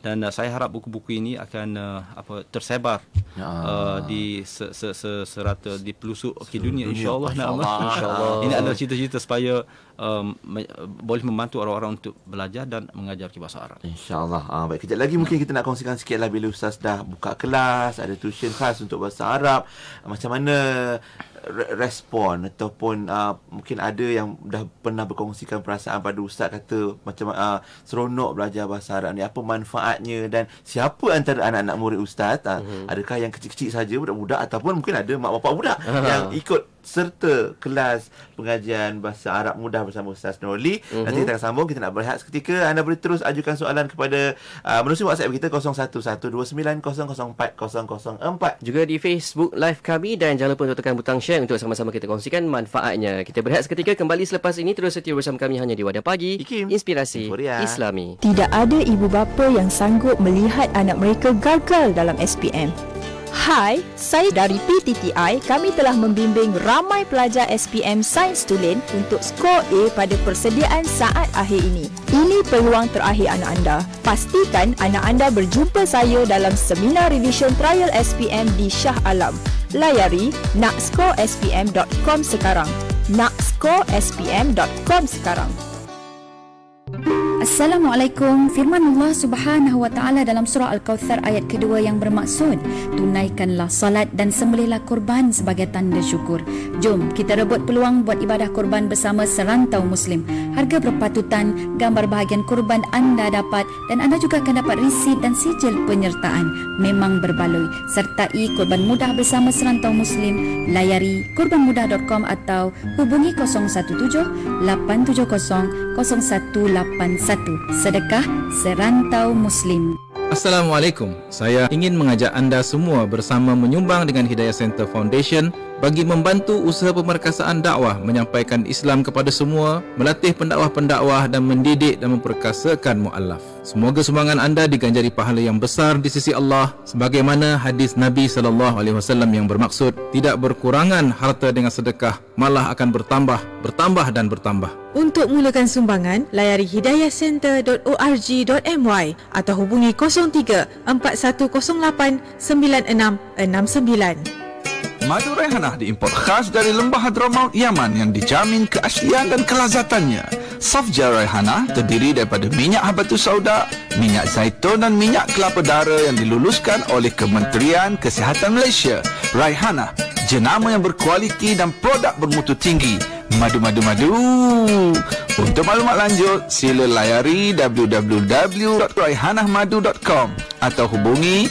dan uh, saya harap buku-buku ini akan uh, apa tersebar ya. uh, di se, se, se, serata di pelusuk okay, dunia insyaallah insyaallah insya insya ini adalah cita-cita supaya um, boleh membantu orang-orang untuk belajar dan mengajar bahasa Arab. InsyaAllah. Ha, ah, baik, kejap lagi mungkin kita nak kongsikan sikit lah bila Ustaz dah buka kelas, ada tuition khas untuk bahasa Arab. Ah, macam mana eh, respon ataupun uh, mungkin ada yang dah pernah berkongsikan perasaan pada ustaz kata macam uh, seronok belajar bahasa Arab ni apa manfaatnya dan siapa antara anak-anak murid ustaz uh, mm-hmm. adakah yang kecil-kecil saja budak-budak ataupun mungkin ada mak bapak budak yang ikut serta kelas pengajian bahasa Arab mudah bersama Ustaz Nurli. Mm-hmm. Nanti kita akan sambung. Kita nak berehat seketika. Anda boleh terus ajukan soalan kepada uh, melalui WhatsApp kita 0112904004. Juga di Facebook live kami dan jangan lupa untuk tekan butang share untuk sama-sama kita kongsikan manfaatnya. Kita berehat seketika kembali selepas ini terus setia bersama kami hanya di Wadah Pagi. Ikim. Inspirasi Inforia. Islami. Tidak ada ibu bapa yang sanggup melihat anak mereka gagal dalam SPM. Hai, saya dari PTTI. Kami telah membimbing ramai pelajar SPM Sains Tulen untuk skor A pada persediaan saat akhir ini. Ini peluang terakhir anak anda. Pastikan anak anda berjumpa saya dalam seminar revision trial SPM di Shah Alam. Layari nakscoresPM.com sekarang. nakscoresPM.com sekarang. Assalamualaikum. Firman Allah Subhanahu Wa Taala dalam surah Al-Kautsar ayat kedua yang bermaksud, tunaikanlah salat dan sembelihlah kurban sebagai tanda syukur. Jom kita rebut peluang buat ibadah kurban bersama serantau Muslim. Harga berpatutan, gambar bahagian kurban anda dapat dan anda juga akan dapat resit dan sijil penyertaan. Memang berbaloi. Sertai kurban mudah bersama serantau Muslim. Layari kurbanmudah.com atau hubungi 017 870 0181. Satu, Sedekah Serantau Muslim Assalamualaikum, saya ingin mengajak anda semua bersama menyumbang dengan Hidayah Center Foundation bagi membantu usaha pemerkasaan dakwah menyampaikan Islam kepada semua, melatih pendakwah-pendakwah dan mendidik dan memperkasakan Mu'allaf. Semoga sumbangan anda diganjari pahala yang besar di sisi Allah sebagaimana hadis Nabi sallallahu alaihi wasallam yang bermaksud tidak berkurangan harta dengan sedekah malah akan bertambah bertambah dan bertambah. Untuk mulakan sumbangan layari hidayahcenter.org.my atau hubungi 03 4108 9669. Madu Rehanah diimport khas dari Lembah Hadramaut, Yaman yang dijamin keaslian dan kelazatannya. Safja Rehanah terdiri daripada minyak habatu sauda, minyak zaitun dan minyak kelapa dara yang diluluskan oleh Kementerian Kesihatan Malaysia. Raihana, jenama yang berkualiti dan produk bermutu tinggi. Madu madu madu. Untuk maklumat lanjut, sila layari www.raihanahmadu.com atau hubungi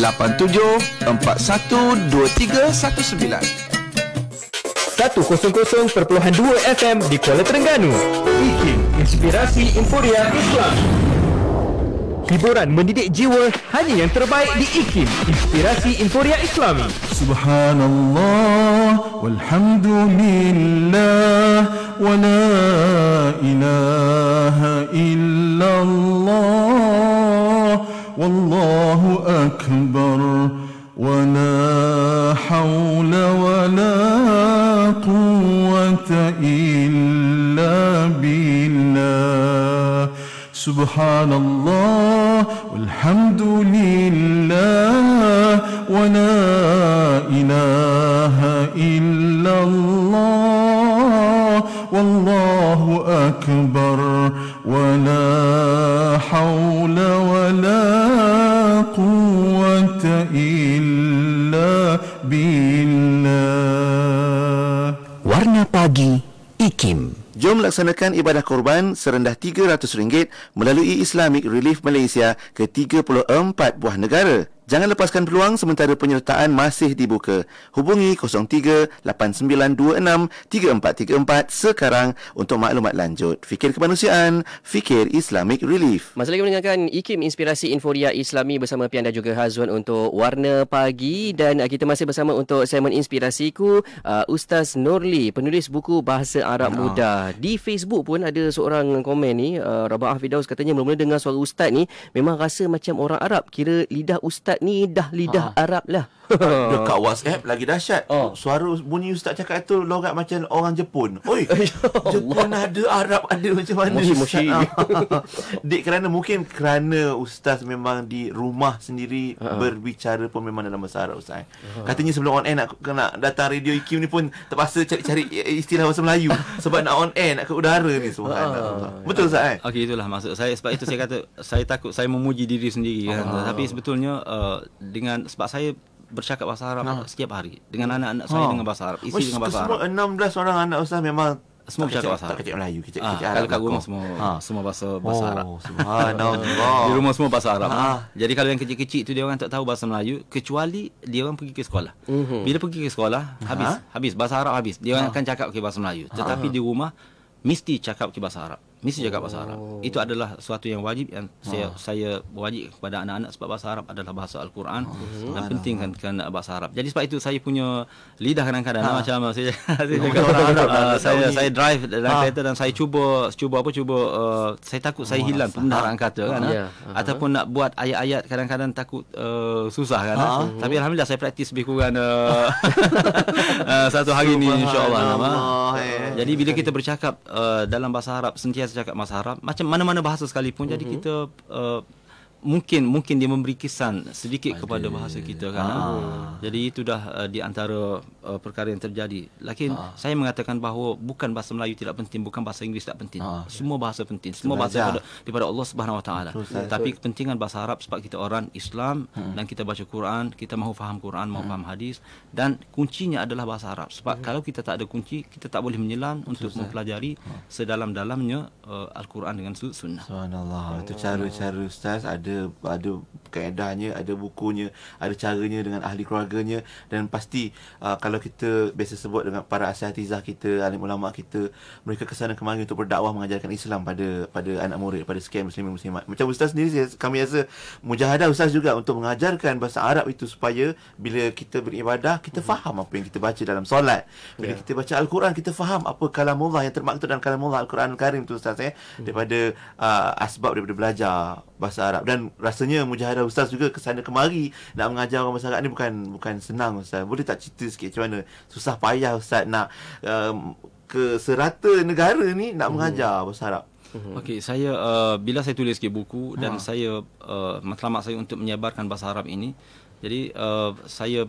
0387412319. Satu kosong kosong perpuluhan dua FM di Kuala Terengganu. Bikin inspirasi Emporia Islam. Hiburan mendidik jiwa hanya yang terbaik di IKIM. Inspirasi Inforia Islami. Subhanallah, walhamdulillah, wa la ilaha illallah, wallahu akbar, wa la hawla wa la quwwata illa billah. سبحان الله والحمد لله ولا إله إلا الله والله أكبر ولا حول ولا قوة إلا بالله ورنا باقي إكيم Jom laksanakan ibadah korban serendah RM300 melalui Islamic Relief Malaysia ke 34 buah negara. Jangan lepaskan peluang sementara penyertaan masih dibuka. Hubungi 03-8926-3434 sekarang untuk maklumat lanjut. Fikir kemanusiaan, fikir Islamic Relief. Masih lagi mendengarkan IKIM Inspirasi Inforia Islami bersama Pian dan juga Hazwan untuk Warna Pagi. Dan uh, kita masih bersama untuk segmen Inspirasiku, uh, Ustaz Norli, penulis buku Bahasa Arab ah. Muda. Di Facebook pun ada seorang komen ni, uh, Rabah Afidaus katanya, mula-mula dengar suara Ustaz ni, memang rasa macam orang Arab. Kira lidah Ustaz ni dah lidah ha. Arab lah. Dekat ah. WhatsApp lagi dahsyat. Oh. Suara bunyi ustaz cakap itu logat macam orang Jepun. Oi, ya Jepun ada, Arab ada macam mana? Moshi, Dik kerana mungkin kerana ustaz memang di rumah sendiri ha. berbicara pun memang dalam bahasa Arab ustaz. Ha. Katanya sebelum on air nak kena datang radio IQ ni pun terpaksa cari-cari istilah bahasa Melayu sebab nak on air nak ke udara ni semua. Ha. Betul ustaz eh? Okey itulah maksud saya sebab itu saya kata saya takut saya memuji diri sendiri ha. kan. Tapi sebetulnya uh, dengan sebab saya bercakap bahasa Arab nah. setiap hari dengan oh. anak-anak saya oh. dengan bahasa Arab isi dengan bahasa Arab. Semua 16 orang anak ustaz memang semua tak bercakap bahasa Arab. Kecil Melayu, kecil ah, Arab. Kalau lah, kat rumah semua ha. semua bahasa bahasa Arab. Oh, subhanallah. Di rumah semua bahasa Arab. Ha. Jadi kalau yang kecil-kecil tu dia orang tak tahu bahasa Melayu kecuali dia orang pergi ke sekolah. Uh-huh. Bila pergi ke sekolah habis ha? habis bahasa Arab habis. Dia orang ha. akan cakap ke okay, bahasa Melayu. Ha. Tetapi ha. di rumah mesti cakap ke bahasa Arab mesti jaga bahasa Arab. Oh. Itu adalah suatu yang wajib yang saya ha. saya wajib kepada anak-anak sebab bahasa Arab adalah bahasa Al-Quran oh, ah. dan penting kan kerana bahasa Arab. Jadi sebab itu saya punya lidah kadang-kadang ah. macam saya saya, oh, eh, saya, uh, saya saya drive dalam ah. kereta dan saya cuba cuba apa cuba uh, saya takut saya oh, hilang pembendaharaan kata ah. kan yeah. Ya, eh. uh ataupun nak buat ayat-ayat kadang-kadang takut uh, susah kan. Ah. Uh-huh. Tapi alhamdulillah saya praktis lebih kurang uh, satu hari ni insya-Allah. Jadi bila kita bercakap dalam bahasa Arab sentiasa saya cakap bahasa Arab macam mana-mana bahasa sekalipun uh-huh. jadi mhm. kita uh, mungkin mungkin dia memberi kesan sedikit Adil. kepada bahasa kita kan. Ha. Jadi itu dah uh, di antara uh, perkara yang terjadi. Lakin ha. saya mengatakan bahawa bukan bahasa Melayu tidak penting, bukan bahasa Inggeris tak penting. Ha. Semua bahasa penting, semua bahasa daripada, daripada Allah Subhanahu Wa Taala. Tapi so, kepentingan bahasa Arab sebab kita orang Islam hmm. dan kita baca Quran, kita mahu faham Quran, mahu hmm. faham hadis dan kuncinya adalah bahasa Arab. Sebab hmm. kalau kita tak ada kunci, kita tak boleh menyelam so, untuk saya. mempelajari ha. sedalam-dalamnya uh, Al-Quran dengan sunnah. Subhanallah. Itu cara-cara ustaz ada do. I do kaedahnya, ada bukunya, ada caranya dengan ahli keluarganya dan pasti uh, kalau kita biasa sebut dengan para asatizah kita, alim ulama kita, mereka ke sana kemari untuk berdakwah mengajarkan Islam pada pada anak murid, pada sekian muslim muslimat. Macam ustaz sendiri kami rasa mujahadah ustaz juga untuk mengajarkan bahasa Arab itu supaya bila kita beribadah kita mhm. faham apa yang kita baca dalam solat. Bila yeah. kita baca al-Quran kita faham apa kalamullah yang termaktub dalam kalamullah al-Quran al-Karim itu. ustaz eh mhm. daripada uh, asbab daripada belajar bahasa Arab dan rasanya mujahadah adalah ustaz juga ke sana kemari nak mengajar orang masyarakat ni bukan bukan senang ustaz. Boleh tak cerita sikit macam mana susah payah ustaz nak um, ke serata negara ni nak hmm. mengajar bahasa Arab? Hmm. Okey, saya uh, bila saya tulis sikit buku ha. dan saya uh, matlamat saya untuk menyebarkan bahasa Arab ini. Jadi uh, saya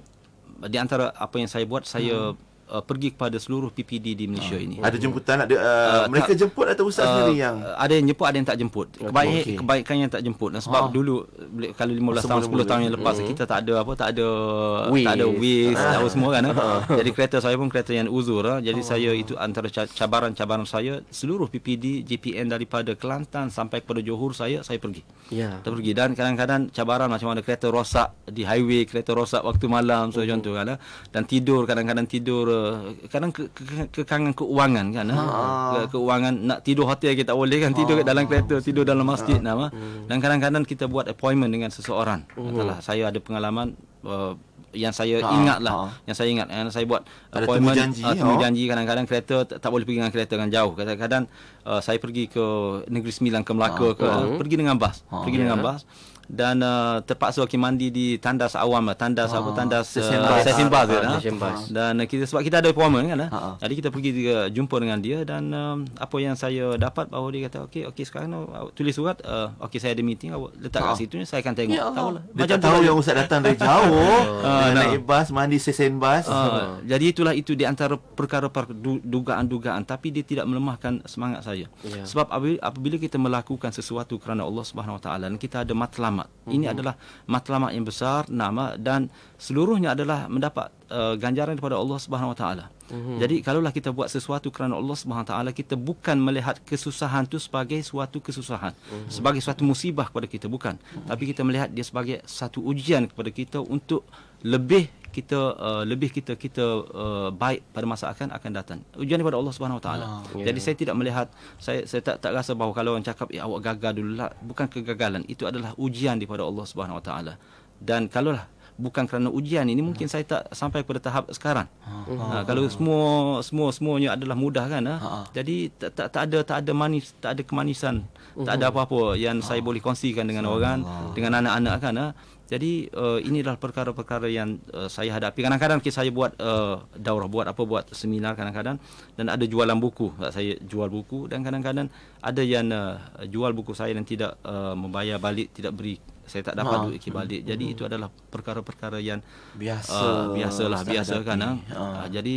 di antara apa yang saya buat saya hmm uh, pergi kepada seluruh PPD di Malaysia uh, ini. Ada jemputan ada uh, uh, mereka tak, jemput atau ustaz uh, sendiri yang ada yang jemput ada yang tak jemput. Kebaik, okay. Kebaikan yang tak jemput nah, sebab uh. dulu kalau 15 semua tahun 10 dulu. tahun yang lepas uh kita tak ada apa tak ada Wiz. tak ada wish ah. uh-huh. semua kan. uh Jadi kereta saya pun kereta yang uzur uh. jadi uh saya itu antara cabaran-cabaran saya seluruh PPD GPN daripada Kelantan sampai kepada Johor saya saya pergi. Ya. Yeah. pergi dan kadang-kadang cabaran macam ada kereta rosak di highway, kereta rosak waktu malam so uh contoh kan. Eh. Dan tidur kadang-kadang tidur uh, kadang ke, ke, kekangan keuangan kan ha. ke, keuangan nak tidur hotel kita boleh kan tidur ha. dalam ah. kereta ha. tidur dalam masjid ha. Ah. nama hmm. dan kadang-kadang kita buat appointment dengan seseorang hmm. katalah uh saya ada pengalaman uh, yang saya ha. ingatlah ha. yang saya ingat yang saya buat ada appointment eh, temu janji, uh, oh. temu janji kadang-kadang kereta tak, tak boleh pergi dengan kereta dengan jauh kadang-kadang uh, saya pergi ke negeri sembilan ke melaka ha. ke uh pergi dengan bas ha. pergi yeah. dengan ya. bas dan uh, terpaksa Wakil mandi di tandas awam lah. tandas apa ah. tandas sesimba uh, ah, lah. ah. dan uh, kita sebab kita ada appointment kan Ha-ha. Eh. jadi kita pergi juga jumpa dengan dia dan uh, apa yang saya dapat bahawa dia kata okey okey sekarang awak tulis surat uh, okey saya ada meeting awak letak kat situ saya akan tengok ya, tahu lah macam tahu yang ustaz datang dari jauh uh, nah. naik bas mandi sesimba jadi itulah itu di antara perkara dugaan-dugaan tapi dia tidak melemahkan semangat saya ya. sebab apabila kita melakukan sesuatu kerana Allah Subhanahu Wa Taala kita ada matlamat matlamat. Ini mm -hmm. adalah matlamat yang besar nama dan seluruhnya adalah mendapat uh, ganjaran daripada Allah Subhanahu Wa Taala. Hmm. Jadi kalaulah kita buat sesuatu kerana Allah Subhanahu Wa Taala kita bukan melihat kesusahan itu sebagai suatu kesusahan, mm -hmm. sebagai suatu musibah kepada kita bukan, mm -hmm. tapi kita melihat dia sebagai satu ujian kepada kita untuk lebih kita uh, lebih kita kita uh, baik pada masa akan akan datang ujian daripada Allah Subhanahu Wa Taala ah, jadi ya. saya tidak melihat saya saya tak tak rasa bahawa kalau orang cakap ya awak gagal dulu lah bukan kegagalan itu adalah ujian daripada Allah Subhanahu Wa Taala dan kalau lah bukan kerana ujian ini mungkin hmm. saya tak sampai pada tahap sekarang. Ha, kalau semua semua semuanya adalah mudah kan? Ha? Jadi tak, tak tak ada tak ada manis, tak ada kemanisan, tak ada uh-huh. apa-apa yang saya boleh kongsikan dengan orang, dengan anak-anak kan? Ha? Jadi uh, inilah perkara-perkara yang uh, saya hadapi. Kadang-kadang saya buat uh, daurah, buat apa, buat seminar kadang-kadang. Dan ada jualan buku, saya jual buku. Dan kadang-kadang ada yang uh, jual buku saya dan tidak uh, membayar balik, tidak beri saya tak dapat ha. duit kembali. Hmm. Jadi itu adalah perkara-perkara yang biasa uh, biasalah biasa kan. Eh. Ha. Uh, jadi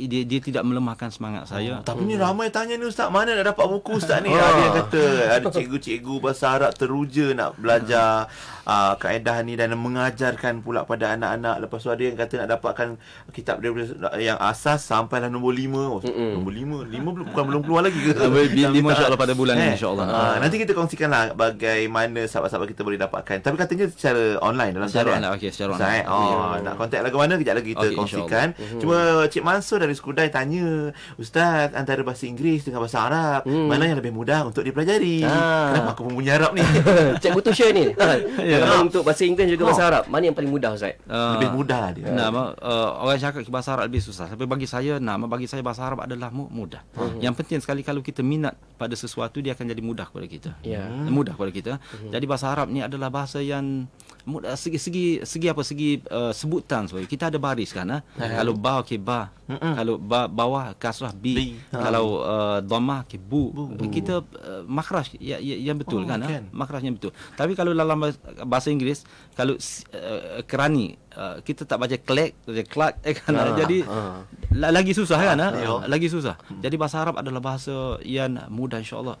dia, dia tidak melemahkan semangat ha. saya. tapi hmm. ni ramai tanya ni ustaz, mana nak dapat buku ustaz ni? Ha. Ada yang kata ada cikgu-cikgu bahasa Arab teruja nak belajar uh, kaedah ni dan mengajarkan pula pada anak-anak. Lepas tu ada yang kata nak dapatkan kitab daripada yang asas sampailah nombor 5. Oh, nombor 5. 5 belum bukan belum keluar lagi ke? 5 insya-Allah pada bulan eh. ni insya ah, nanti kita kongsikanlah bagaimana sahabat-sahabat kita boleh dapat makan. Tapi katanya secara online dalam secara online. Okey, secara online. Saya, eh? oh, okay. nak kontak lagu mana kejap lagi kita okay, kongsikan. Mhm. Cuma Cik Mansur dari Skudai tanya, "Ustaz, antara bahasa Inggeris dengan bahasa Arab, hmm. mana yang lebih mudah untuk dipelajari?" Ah. Kenapa aku mempunyai Arab ni? Cikgu tu share ni. yeah. Ya. Kalau untuk bahasa Inggeris juga oh. bahasa Arab, mana yang paling mudah, Ustaz? Uh, lebih mudah dia. Ah. Nama uh, eh, orang cakap bahasa Arab lebih susah. Tapi bagi saya, nama bagi saya bahasa Arab adalah mudah. Uh-huh. Yang penting sekali kalau kita minat pada sesuatu dia akan jadi mudah kepada kita. Yeah. Mudah kepada kita. Uh-huh. Jadi bahasa Arab ni adalah adalah bahasa yang eh, segi segi, segi apa segi uh, sebutan so Kita ada baris kan eh? eh. Kalau ba okey ba. mm Kalau ba, bawah kasrah bi b. Ha. Kalau uh, dhamma okay, bu. bu. Kita uh, makhraj ya, ya, yang betul oh, kan okay. eh? Kan. Makhraj yang betul. Tapi kalau dalam bahasa Inggeris kalau uh, kerani uh, kita tak baca clack baca clack eh, kan. Uh, Jadi uh. lagi susah kan uh, eh? Lagi susah. Jadi bahasa Arab adalah bahasa yang mudah insyaallah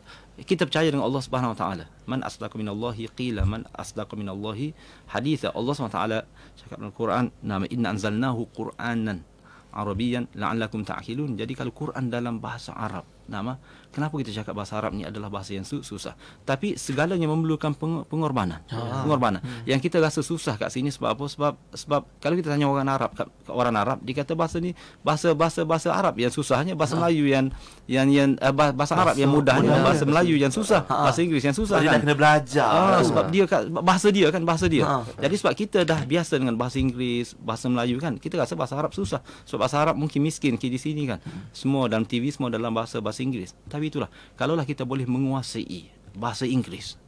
kita percaya dengan Allah Subhanahu Wa Taala. Man asdaqu min Allahi qila man asdaqu min Allahi hadith. Allah Subhanahu Wa Taala cakap dalam Quran nama inna anzalnahu Qur'anan Arabian la'allakum ta'qilun. Jadi kalau Quran dalam bahasa Arab nama kenapa kita cakap bahasa Arab ni adalah bahasa yang susah tapi segalanya memerlukan pengorbanan ha. pengorbanan hmm. yang kita rasa susah kat sini sebab apa sebab sebab kalau kita tanya orang Arab kat orang Arab dikata bahasa ni bahasa bahasa bahasa Arab yang susahnya bahasa ha. Melayu yang yang yang eh, bahasa, bahasa Arab yang mudahnya mudah. bahasa Melayu yang susah ha. bahasa Inggeris yang susah dia kan? kena belajar ha. sebab dia kat bahasa dia kan bahasa dia ha. jadi sebab kita dah biasa dengan bahasa Inggeris bahasa Melayu kan kita rasa bahasa Arab susah sebab bahasa Arab mungkin miskin di sini kan hmm. semua dalam TV semua dalam bahasa bahasa Inggeris tapi itulah kalaulah kita boleh menguasai bahasa Inggeris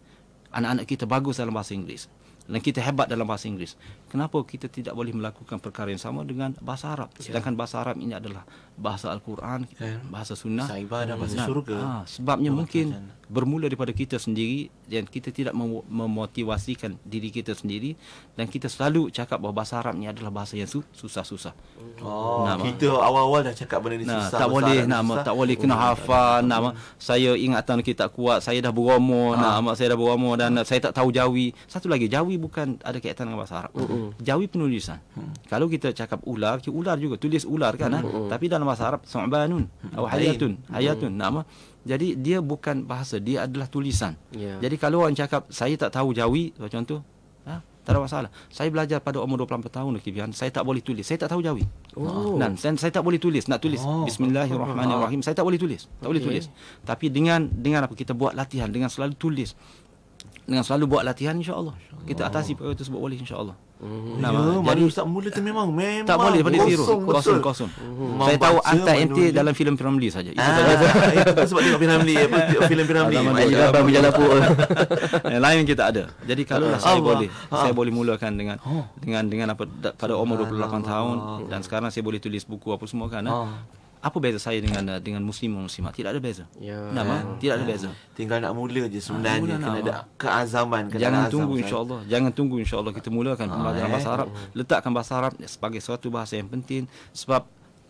anak-anak kita bagus dalam bahasa Inggeris dan kita hebat dalam bahasa Inggeris kenapa kita tidak boleh melakukan perkara yang sama dengan bahasa Arab yeah. sedangkan bahasa Arab ini adalah bahasa Al-Quran yeah. bahasa sunnah ibadah hmm. bahasa syurga ha, sebabnya oh, mungkin kajana. bermula daripada kita sendiri dan kita tidak mem- memotivasikan diri kita sendiri dan kita selalu cakap bahawa bahasa Arab ini adalah bahasa yang susah-susah oh, nama. kita awal-awal dah cakap benda ni nah, susah tak boleh nama susah. tak boleh kena oh, hafal tak nama tak saya ingatan kita kuat saya dah beromo ha. Ah. nama saya dah beromo dan saya tak tahu jawi satu lagi jawi bukan ada kaitan dengan bahasa Arab uh-uh hmm. jawi penulisan. Hmm. Kalau kita cakap ular, kita ular juga tulis ular kan? Ha? Hmm. Ha? Tapi dalam bahasa Arab sa'banun hmm. atau hayatun, hayatun hmm. nama. Jadi dia bukan bahasa, dia adalah tulisan. Yeah. Jadi kalau orang cakap saya tak tahu jawi, contoh, ha? tak ada masalah. Saya belajar pada umur 24 tahun kebian, saya tak boleh tulis. Saya tak tahu jawi. Oh. Dan saya, saya tak boleh tulis, nak tulis. Oh. Bismillahirrahmanirrahim. Saya tak boleh tulis. Tak okay. boleh tulis. Tapi dengan dengan apa kita buat latihan dengan selalu tulis dengan selalu buat latihan insyaallah insya kita atasi perkara tersebut boleh Allah. Oh, mhm. nah, ya, lah. jadi Ustaz mula tu memang memang tak boleh pada zero kosong kosong. Oh, saya tahu Atta NT dalam filem Piramli saja. Itu ah, saja. sebab tengok Piramli apa filem Piramli. Jalan berjalan pun. Yang eh, lain kita ada. Jadi kalau oh, saya Allah. boleh ha. saya boleh mulakan dengan oh. dengan dengan apa pada umur 28 tahun dan sekarang saya boleh tulis buku apa semua kan. Eh. Ah apa beza saya dengan eh, dengan muslim dan muslimah tidak ada beza ya nama ya. Eh? tidak ada beza tinggal nak mula je ah, sebenarnya ha, kena ada keazaman kena jangan azam, tunggu kan? insyaallah jangan tunggu insyaallah kita mulakan ah, pembelajaran ha, eh. bahasa Arab letakkan bahasa Arab sebagai suatu bahasa yang penting sebab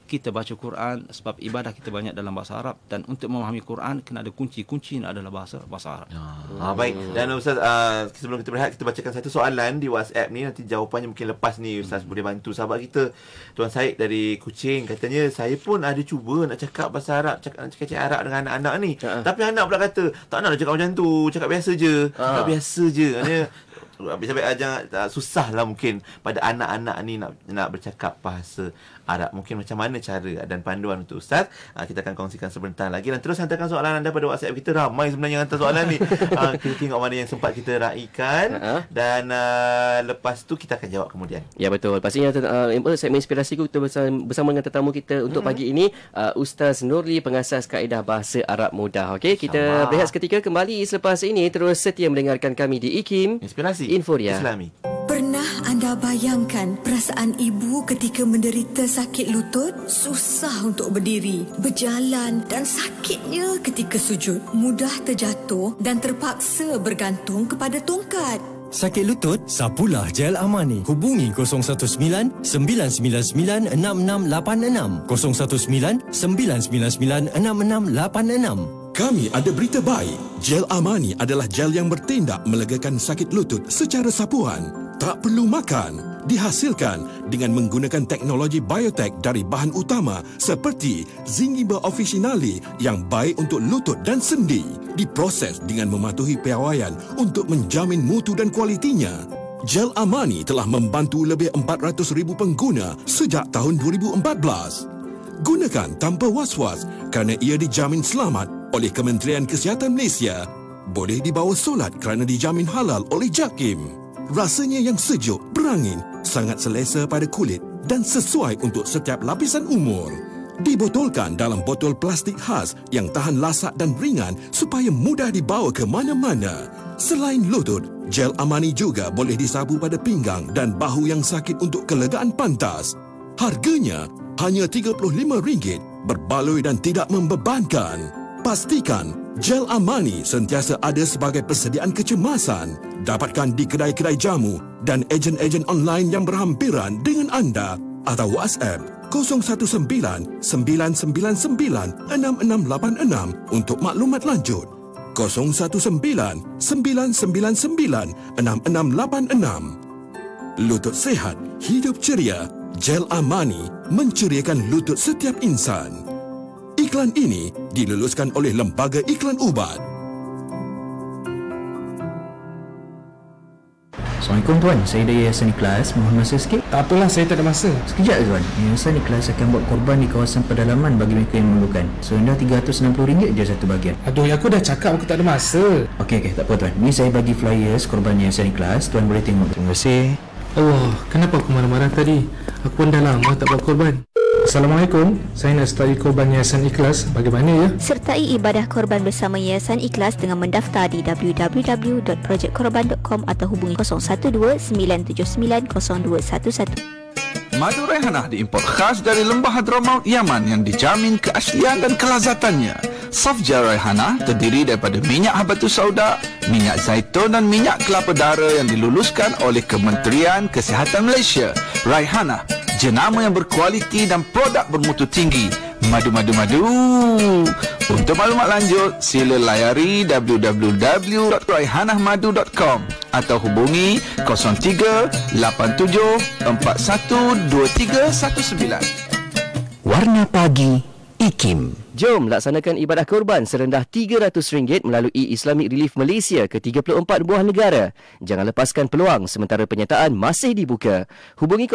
kita baca Quran sebab ibadah kita banyak dalam bahasa Arab dan untuk memahami Quran kena ada kunci-kunci adalah bahasa bahasa Arab. Ah, ah baik. Dan ustaz uh, sebelum kita berehat kita bacakan satu soalan di WhatsApp ni nanti jawapannya mungkin lepas ni ustaz hmm. boleh bantu sahabat kita Tuan Said dari Kuching katanya saya pun ada cuba nak cakap bahasa Arab cakap nak cakap, cakap Arab dengan anak-anak ni uh-huh. tapi anak pula kata tak nak cakap macam tu cakap biasa je. Uh-huh. Cakap biasa je. Maknanya Habis-habis ajar susah lah mungkin pada anak-anak ni nak nak bercakap bahasa Arab. Mungkin macam mana cara dan panduan untuk Ustaz. Uh, kita akan kongsikan sebentar lagi. Dan terus hantarkan soalan anda pada WhatsApp kita. Ramai sebenarnya hantar soalan ni. Uh, kita tengok mana yang sempat kita raikan. Uh-huh. Dan uh, lepas tu kita akan jawab kemudian. Ya betul. Pastinya uh, segmen inspirasi kita bersama, bersama dengan tetamu kita untuk hmm. pagi ini. Uh, Ustaz Nurli pengasas kaedah bahasa Arab mudah. Okay? Kita berehat seketika kembali selepas ini. Terus setia mendengarkan kami di IKIM. Inspirasi. Inforia. Islami. Islami. Anda bayangkan perasaan ibu ketika menderita sakit lutut? Susah untuk berdiri, berjalan dan sakitnya ketika sujud. Mudah terjatuh dan terpaksa bergantung kepada tongkat. Sakit lutut? Sapulah gel Amani. Hubungi 019-999-6686. 019-999-6686. Kami ada berita baik. Gel Amani adalah gel yang bertindak melegakan sakit lutut secara sapuan tak perlu makan dihasilkan dengan menggunakan teknologi biotek dari bahan utama seperti Zingiba officinali yang baik untuk lutut dan sendi diproses dengan mematuhi piawaian untuk menjamin mutu dan kualitinya Gel Amani telah membantu lebih 400,000 pengguna sejak tahun 2014 Gunakan tanpa was-was kerana ia dijamin selamat oleh Kementerian Kesihatan Malaysia boleh dibawa solat kerana dijamin halal oleh JAKIM rasanya yang sejuk, berangin, sangat selesa pada kulit dan sesuai untuk setiap lapisan umur. Dibotolkan dalam botol plastik khas yang tahan lasak dan ringan supaya mudah dibawa ke mana-mana. Selain lutut, gel amani juga boleh disabu pada pinggang dan bahu yang sakit untuk kelegaan pantas. Harganya hanya RM35 berbaloi dan tidak membebankan. Pastikan Gel Amani sentiasa ada sebagai persediaan kecemasan. Dapatkan di kedai-kedai jamu dan ejen-ejen online yang berhampiran dengan anda atau WhatsApp 019-999-6686 untuk maklumat lanjut. 019-999-6686 Lutut sehat, hidup ceria. Gel Amani menceriakan lutut setiap insan. Iklan ini diluluskan oleh Lembaga Iklan Ubat. Assalamualaikum tuan, saya dari Yayasan Ikhlas, mohon masa sikit Tak apalah, saya tak ada masa Sekejap tuan, Yayasan Ikhlas akan buat korban di kawasan pedalaman bagi mereka yang memerlukan So, anda RM360 je satu bagian Aduh, aku dah cakap aku tak ada masa Okey, okey, tak apa tuan, ni saya bagi flyers korban Yayasan Ikhlas, tuan boleh tengok Terima kasih Allah, kenapa aku marah-marah tadi? Aku pun dah lama tak buat korban Assalamualaikum, saya nak start ikut Yayasan Ikhlas bagaimana ya? Sertai ibadah korban bersama Yayasan Ikhlas dengan mendaftar di www.projektkorban.com atau hubungi 012-979-0211 Madu Rehanah diimport khas dari Lembah Hadramaut, Yaman yang dijamin keaslian dan kelazatannya. Safja Raihana terdiri daripada minyak habatus sauda, minyak zaitun dan minyak kelapa dara yang diluluskan oleh Kementerian Kesihatan Malaysia. Raihana jenama yang berkualiti dan produk bermutu tinggi. Madu madu madu. Untuk maklumat lanjut, sila layari www.raihanahmadu.com atau hubungi 0387412319. Warna pagi, ikim. Jom laksanakan ibadah korban serendah RM300 melalui Islamic Relief Malaysia ke 34 buah negara. Jangan lepaskan peluang sementara penyertaan masih dibuka. Hubungi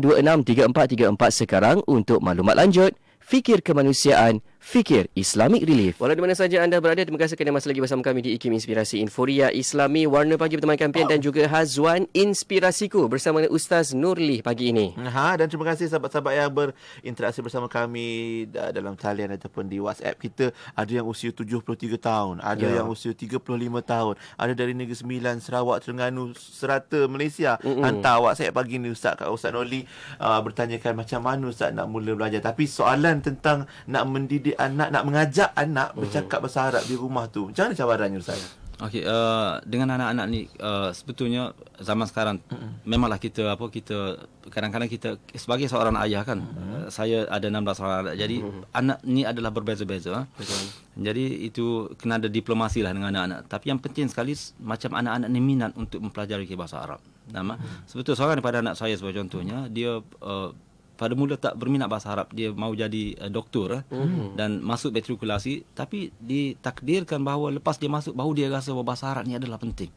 0389263434 sekarang untuk maklumat lanjut. Fikir kemanusiaan Fikir Islamic Relief. Walau di mana saja anda berada, terima kasih kerana masih lagi bersama kami di IKIM Inspirasi Inforia Islami. Warna pagi bertemankan kampian oh. dan juga Hazwan Inspirasiku bersama dengan Ustaz Nurli pagi ini. Ha, dan terima kasih sahabat-sahabat yang berinteraksi bersama kami dalam talian ataupun di WhatsApp kita. Ada yang usia 73 tahun, ada ya. yang usia 35 tahun, ada dari Negeri Sembilan, Sarawak, Terengganu, Serata, Malaysia. Mm-mm. Hantar WhatsApp pagi ini Ustaz kat Ustaz Nurli uh, bertanyakan macam mana Ustaz nak mula belajar. Tapi soalan tentang nak mendidik anak nak mengajak anak mhm. bercakap bahasa Arab di rumah tu macam mana cabarannya saya okey uh, dengan anak-anak ni uh, sebetulnya zaman sekarang Mm-mm. memanglah kita apa kita kadang-kadang kita sebagai seorang ayah kan Mm-mm. Uh, saya ada 16 orang anak jadi Mm-mm. anak ni adalah berbeza-beza ah. Betul. jadi itu kena ada diplomasi lah dengan anak-anak tapi yang penting sekali macam anak-anak ni minat untuk mempelajari bahasa Arab nama mhm. sebetulnya seorang daripada anak saya sebagai contohnya dia uh, pada mula tak berminat bahasa Arab dia mau jadi uh, doktor uh, mm. dan masuk matrikulasi tapi ditakdirkan bahawa lepas dia masuk baru dia rasa bahawa bahasa Arab ni adalah penting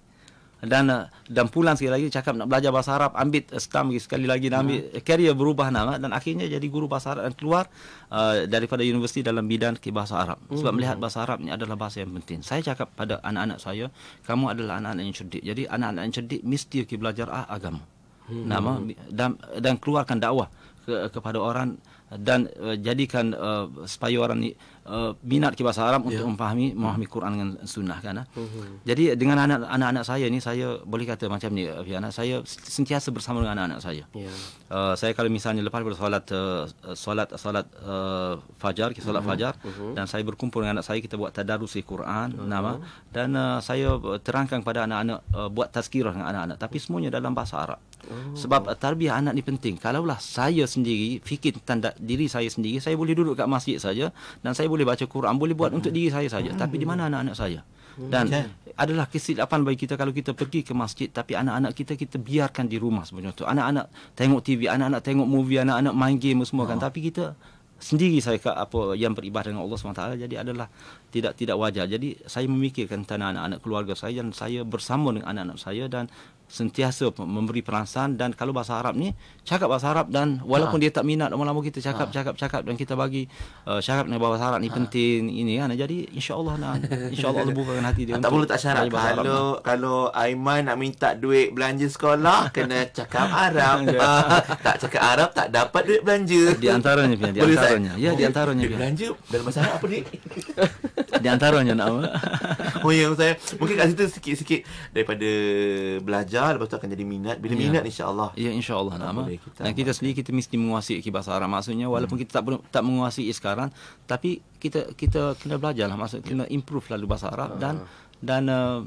dan uh, dan pulang sekali lagi cakap nak belajar bahasa Arab ambil uh, stam sekali lagi nak ambil kerjaya hmm. berubah nama dan akhirnya jadi guru bahasa Arab dan keluar uh, daripada universiti dalam bidang bahasa Arab mm. sebab hmm. melihat bahasa Arab ni adalah bahasa yang penting saya cakap pada anak-anak saya kamu adalah anak-anak yang cerdik jadi anak-anak yang cerdik mesti belajar ah, agama mm. nama dan dan keluarkan dakwah mm ke, kepada orang dan uh, jadikan uh, supaya orang ni, uh, minat ke bahasa Arab untuk yeah. memahami memahami Quran dengan sunnah kan. Uh. Jadi dengan anak, anak saya ni saya boleh kata macam ni Fiana saya sentiasa bersama dengan anak-anak saya. Yeah. Ya. Uh, saya kalau misalnya lepas bersolat uh, solat solat uh, fajar ke solat uh-huh. fajar uh-huh. dan saya berkumpul dengan anak saya kita buat tadarus si Quran uh-huh. nama dan uh, saya terangkan kepada anak-anak uh, buat tazkirah dengan anak-anak tapi semuanya dalam bahasa Arab. Oh. Sebab tarbiyah anak ni penting. Kalaulah saya sendiri fikir tanda diri saya sendiri, saya boleh duduk kat masjid saja dan saya boleh baca Quran, boleh buat untuk diri saya saja. Hmm. Tapi di mana anak-anak saya? Hmm. Dan okay. adalah kesilapan bagi kita kalau kita pergi ke masjid tapi anak-anak kita kita biarkan di rumah sebenarnya tu. Anak-anak tengok TV, anak-anak tengok movie, anak-anak main game semua kan. Oh. Tapi kita sendiri saya kat apa yang beribadah dengan Allah SWT jadi adalah tidak tidak wajar. Jadi saya memikirkan tentang anak-anak keluarga saya dan saya bersama dengan anak-anak saya dan sentiasa memberi perasaan dan kalau bahasa Arab ni cakap bahasa Arab dan walaupun ha. dia tak minat lama-lama kita cakap ha. cakap cakap dan kita bagi uh, syarat ni bahasa Arab ni ha. penting ini kan jadi insyaallah nak insyaallah Allah bukakan hati dia tak perlu tak syarat kalau lah. kalau Aiman nak minta duit belanja sekolah kena cakap Arab ah, tak cakap Arab tak dapat duit belanja di antaranya di di antaranya, ya, di antaranya duit belanja dalam bahasa Arab apa ni di antaranya nak oh ya saya mungkin kat situ sikit-sikit daripada belajar belajar lepas tu akan jadi minat bila ya. minat insyaallah ya insyaallah nama kita dan kita sendiri kita mesti menguasai bahasa Arab maksudnya hmm. walaupun hmm. kita tak tak menguasai sekarang tapi kita kita kena belajar lah, maksudnya kena ya. improve lalu bahasa Arab ah. dan dan uh,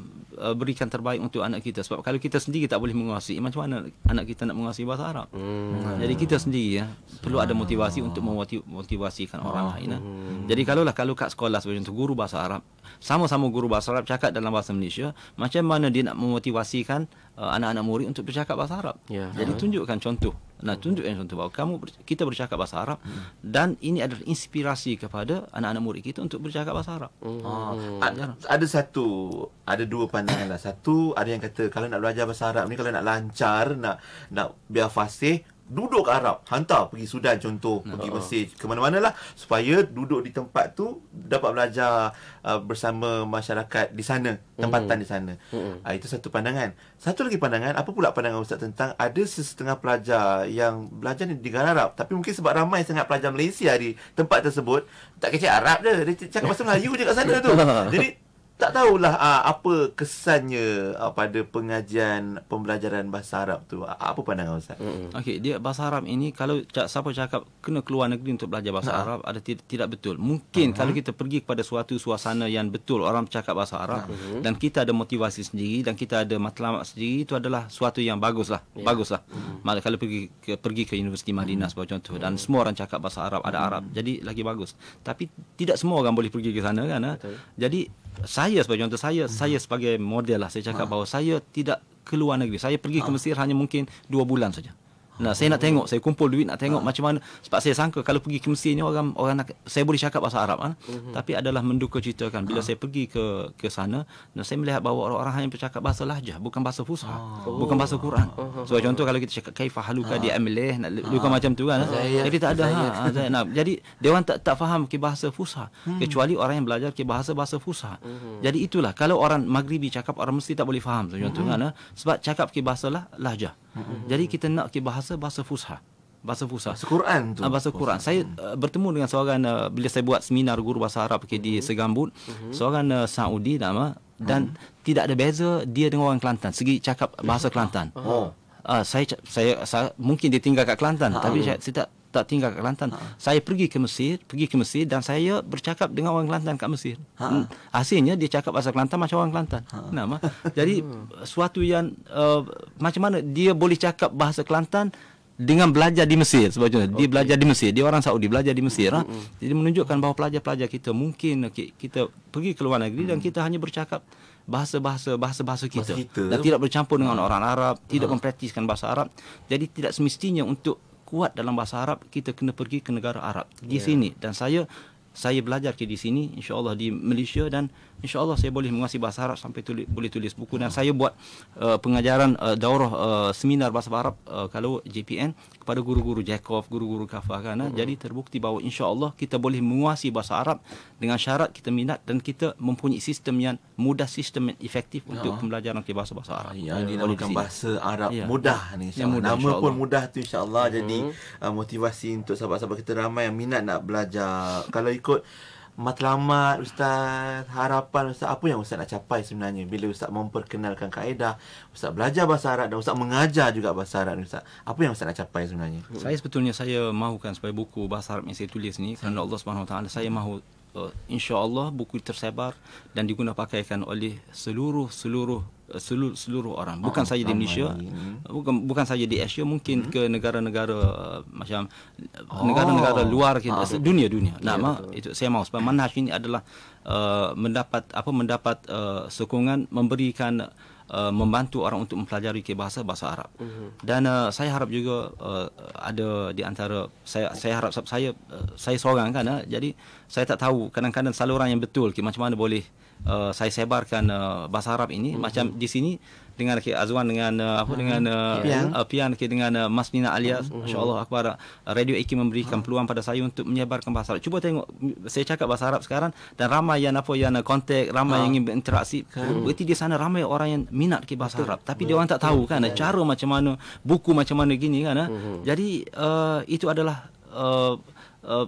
berikan terbaik untuk anak kita sebab kalau kita sendiri tak boleh menguasai macam mana anak kita nak menguasai bahasa Arab hmm. jadi kita sendiri ya perlu ada motivasi untuk memotivasikan orang ah. lain ya. hmm. ya. jadi kalau lah kalau kat sekolah sebagai contoh guru bahasa Arab sama-sama guru bahasa Arab cakap dalam bahasa Malaysia macam mana dia nak memotivasikan Uh, anak-anak murid untuk bercakap bahasa Arab. Yeah. Jadi tunjukkan contoh. Nah, tunjukkan contoh bahawa kamu kita bercakap bahasa Arab hmm. dan ini adalah inspirasi kepada anak-anak murid kita untuk bercakap bahasa Arab. Hmm. Ha. Ah, A- ada satu, ada dua pandangan lah. Satu ada yang kata kalau nak belajar bahasa Arab ni kalau nak lancar, nak nak biar fasih, duduk ke Arab hantar pergi Sudan contoh hmm. oh. pergi Mesir ke mana-mana lah supaya duduk di tempat tu dapat belajar uh, bersama masyarakat di sana tempatan mm. di sana mm. uh, itu satu pandangan satu lagi pandangan apa pula pandangan Ustaz tentang ada setengah pelajar yang belajar di negara Arab tapi mungkin sebab ramai sangat pelajar Malaysia di tempat tersebut tak kecil Arab je dia cakap bahasa Melayu je kat sana tu jadi tak tahulah uh, apa kesannya uh, pada pengajian pembelajaran bahasa Arab tu. Uh, apa pandangan Ustaz? Mm-hmm. Okey, dia bahasa Arab ini kalau cak, siapa cakap kena keluar negeri untuk belajar bahasa uh Arab ada tidak, tidak betul. Mungkin uh-huh. kalau kita pergi kepada suatu suasana yang betul orang cakap bahasa Arab uh-huh. dan kita ada motivasi sendiri dan kita ada matlamat sendiri itu adalah suatu yang baguslah. Yeah. Baguslah. Mm-hmm. Mal, kalau pergi ke pergi ke Universiti Madinah mm-hmm. sebagai contoh dan semua orang cakap bahasa Arab, ada Arab. Mm-hmm. Jadi lagi bagus. Tapi tidak semua orang boleh pergi ke sana kan. Ha? Betul. Jadi saya sebagai contoh saya hmm. saya sebagai model lah saya cakap ha. bahawa saya tidak keluar negeri saya pergi ha. ke ah. Mesir hanya mungkin dua bulan saja Nah, saya nak tengok, saya kumpul duit nak tengok ha. macam mana. Sebab saya sangka kalau pergi ke Mesir ni orang orang nak saya boleh cakap bahasa Arab kan. Uh-huh. Tapi adalah menduka cerita kan. Bila ha. saya pergi ke ke sana, nah, saya melihat bahawa orang-orang hanya bercakap bahasa lahjah, bukan bahasa fusha, oh. Ah. bukan bahasa oh. Quran. So contoh kalau kita cakap kaifa haluka ha. di amleh, nak ha. luka macam tu kan. Saya, jadi tak ada saya. ha. Saya, nah, jadi dewan tak tak faham ke bahasa fusha hmm. kecuali orang yang belajar ke bahasa-bahasa fusha. uh mhm. Jadi itulah kalau orang maghribi cakap orang mesti tak boleh faham so, contoh uh-huh. kan. Sebab cakap ke bahasa lah, lahjah. Mm-hmm. Jadi kita nak ke bahasa bahasa fusha. Bahasa fusha. Bahasa Quran tu. Ah, bahasa Quran. Bahasa. Saya uh, bertemu dengan seorang uh, bila saya buat seminar guru bahasa Arab ke di mm-hmm. Segambut, mm-hmm. seorang uh, Saudi nama dan uh tidak ada beza dia dengan orang Kelantan segi cakap bahasa Kelantan. Oh. Uh, saya, saya saya mungkin dia tinggal kat Kelantan ha, tapi uh. saya, saya tak tak tinggal ke Kelantan. Ha. Saya pergi ke Mesir, pergi ke Mesir dan saya bercakap dengan orang Kelantan kat Mesir. Ha. Hasilnya hmm. dia cakap bahasa Kelantan macam orang Kelantan. Ha. Nama. Jadi hmm. suatu yang uh, macam mana dia boleh cakap bahasa Kelantan dengan belajar di Mesir sebenarnya. Okay. Dia belajar di Mesir, dia orang Saudi belajar di Mesir. Mm-hmm. Ha. Hmm. Jadi menunjukkan bahawa pelajar-pelajar kita mungkin okay, uh, kita pergi ke luar negeri mm. dan kita hanya bercakap bahasa-bahasa bahasa-bahasa kita. kita dan tidak bercampur dengan ha. orang Arab, ha. tidak mempraktiskan bahasa Arab. Jadi tidak semestinya untuk kuat dalam bahasa Arab kita kena pergi ke negara Arab di yeah. sini dan saya saya belajar di sini insyaallah di Malaysia dan insyaallah saya boleh menguasai bahasa Arab sampai tulis, boleh tulis buku dan saya buat uh, pengajaran uh, daurah uh, seminar bahasa Arab uh, kalau JPN kepada guru-guru Jakov, guru-guru Kafah kan. Uh-huh. Jadi terbukti bahawa insyaallah kita boleh menguasai bahasa Arab dengan syarat kita minat dan kita mempunyai sistem yang mudah sistem yang efektif ya. untuk pembelajaran ke bahasa-bahasa Arab. Ya, yang dinamakan bahasa Arab ya. mudah ni insya Allah. Mudah, Nama insya Allah. pun mudah tu Insyaallah. Hmm. Jadi uh, motivasi untuk sahabat-sahabat kita ramai yang minat nak belajar. Kalau ikut matlamat ustaz harapan ustaz apa yang ustaz nak capai sebenarnya bila ustaz memperkenalkan kaedah ustaz belajar bahasa Arab dan ustaz mengajar juga bahasa Arab ustaz apa yang ustaz nak capai sebenarnya saya sebetulnya saya mahukan supaya buku bahasa Arab yang saya tulis ni kerana hmm. Allah Subhanahu taala saya mahu uh, eh, insyaallah buku tersebar dan digunapakaikan oleh seluruh seluruh Eh, seluruh, seluruh orang ah, bukan ah, saja di Malaysia ini. bukan bukan saja di Asia mungkin hmm? ke negara-negara eh, macam eh, oh. negara-negara luar kita ah. dunia-dunia nah yeah, ya, itu saya mahu sebab manhaj ini adalah uh, mendapat apa mendapat uh, sokongan memberikan Uh, membantu orang untuk mempelajari ke bahasa bahasa Arab. Uh-huh. Dan uh, saya harap juga uh, ada di antara saya saya harap saya saya, uh, saya seorang kan uh, jadi saya tak tahu kadang-kadang saluran yang betul ke macam mana boleh uh, saya sebarkan uh, bahasa Arab ini uh-huh. macam di sini dengan ke Azwan dengan uh, apa hmm. dengan uh, Pian, uh, Pian ke dengan uh, Mas Nina Alias uh-huh. Hmm. masya-Allah akbar uh, radio AK memberikan uh-huh. peluang pada saya untuk menyebarkan bahasa Arab. Cuba tengok saya cakap bahasa Arab sekarang dan ramai yang apa yang nak uh, kontak, ramai uh-huh. yang ah. ingin berinteraksi. Uh-huh. Berarti di sana ramai orang yang minat ke bahasa Arab tapi dia orang tak tahu kan uh-huh. cara macam mana, buku macam mana gini kan. Uh-huh. Jadi uh, itu adalah uh, Eh,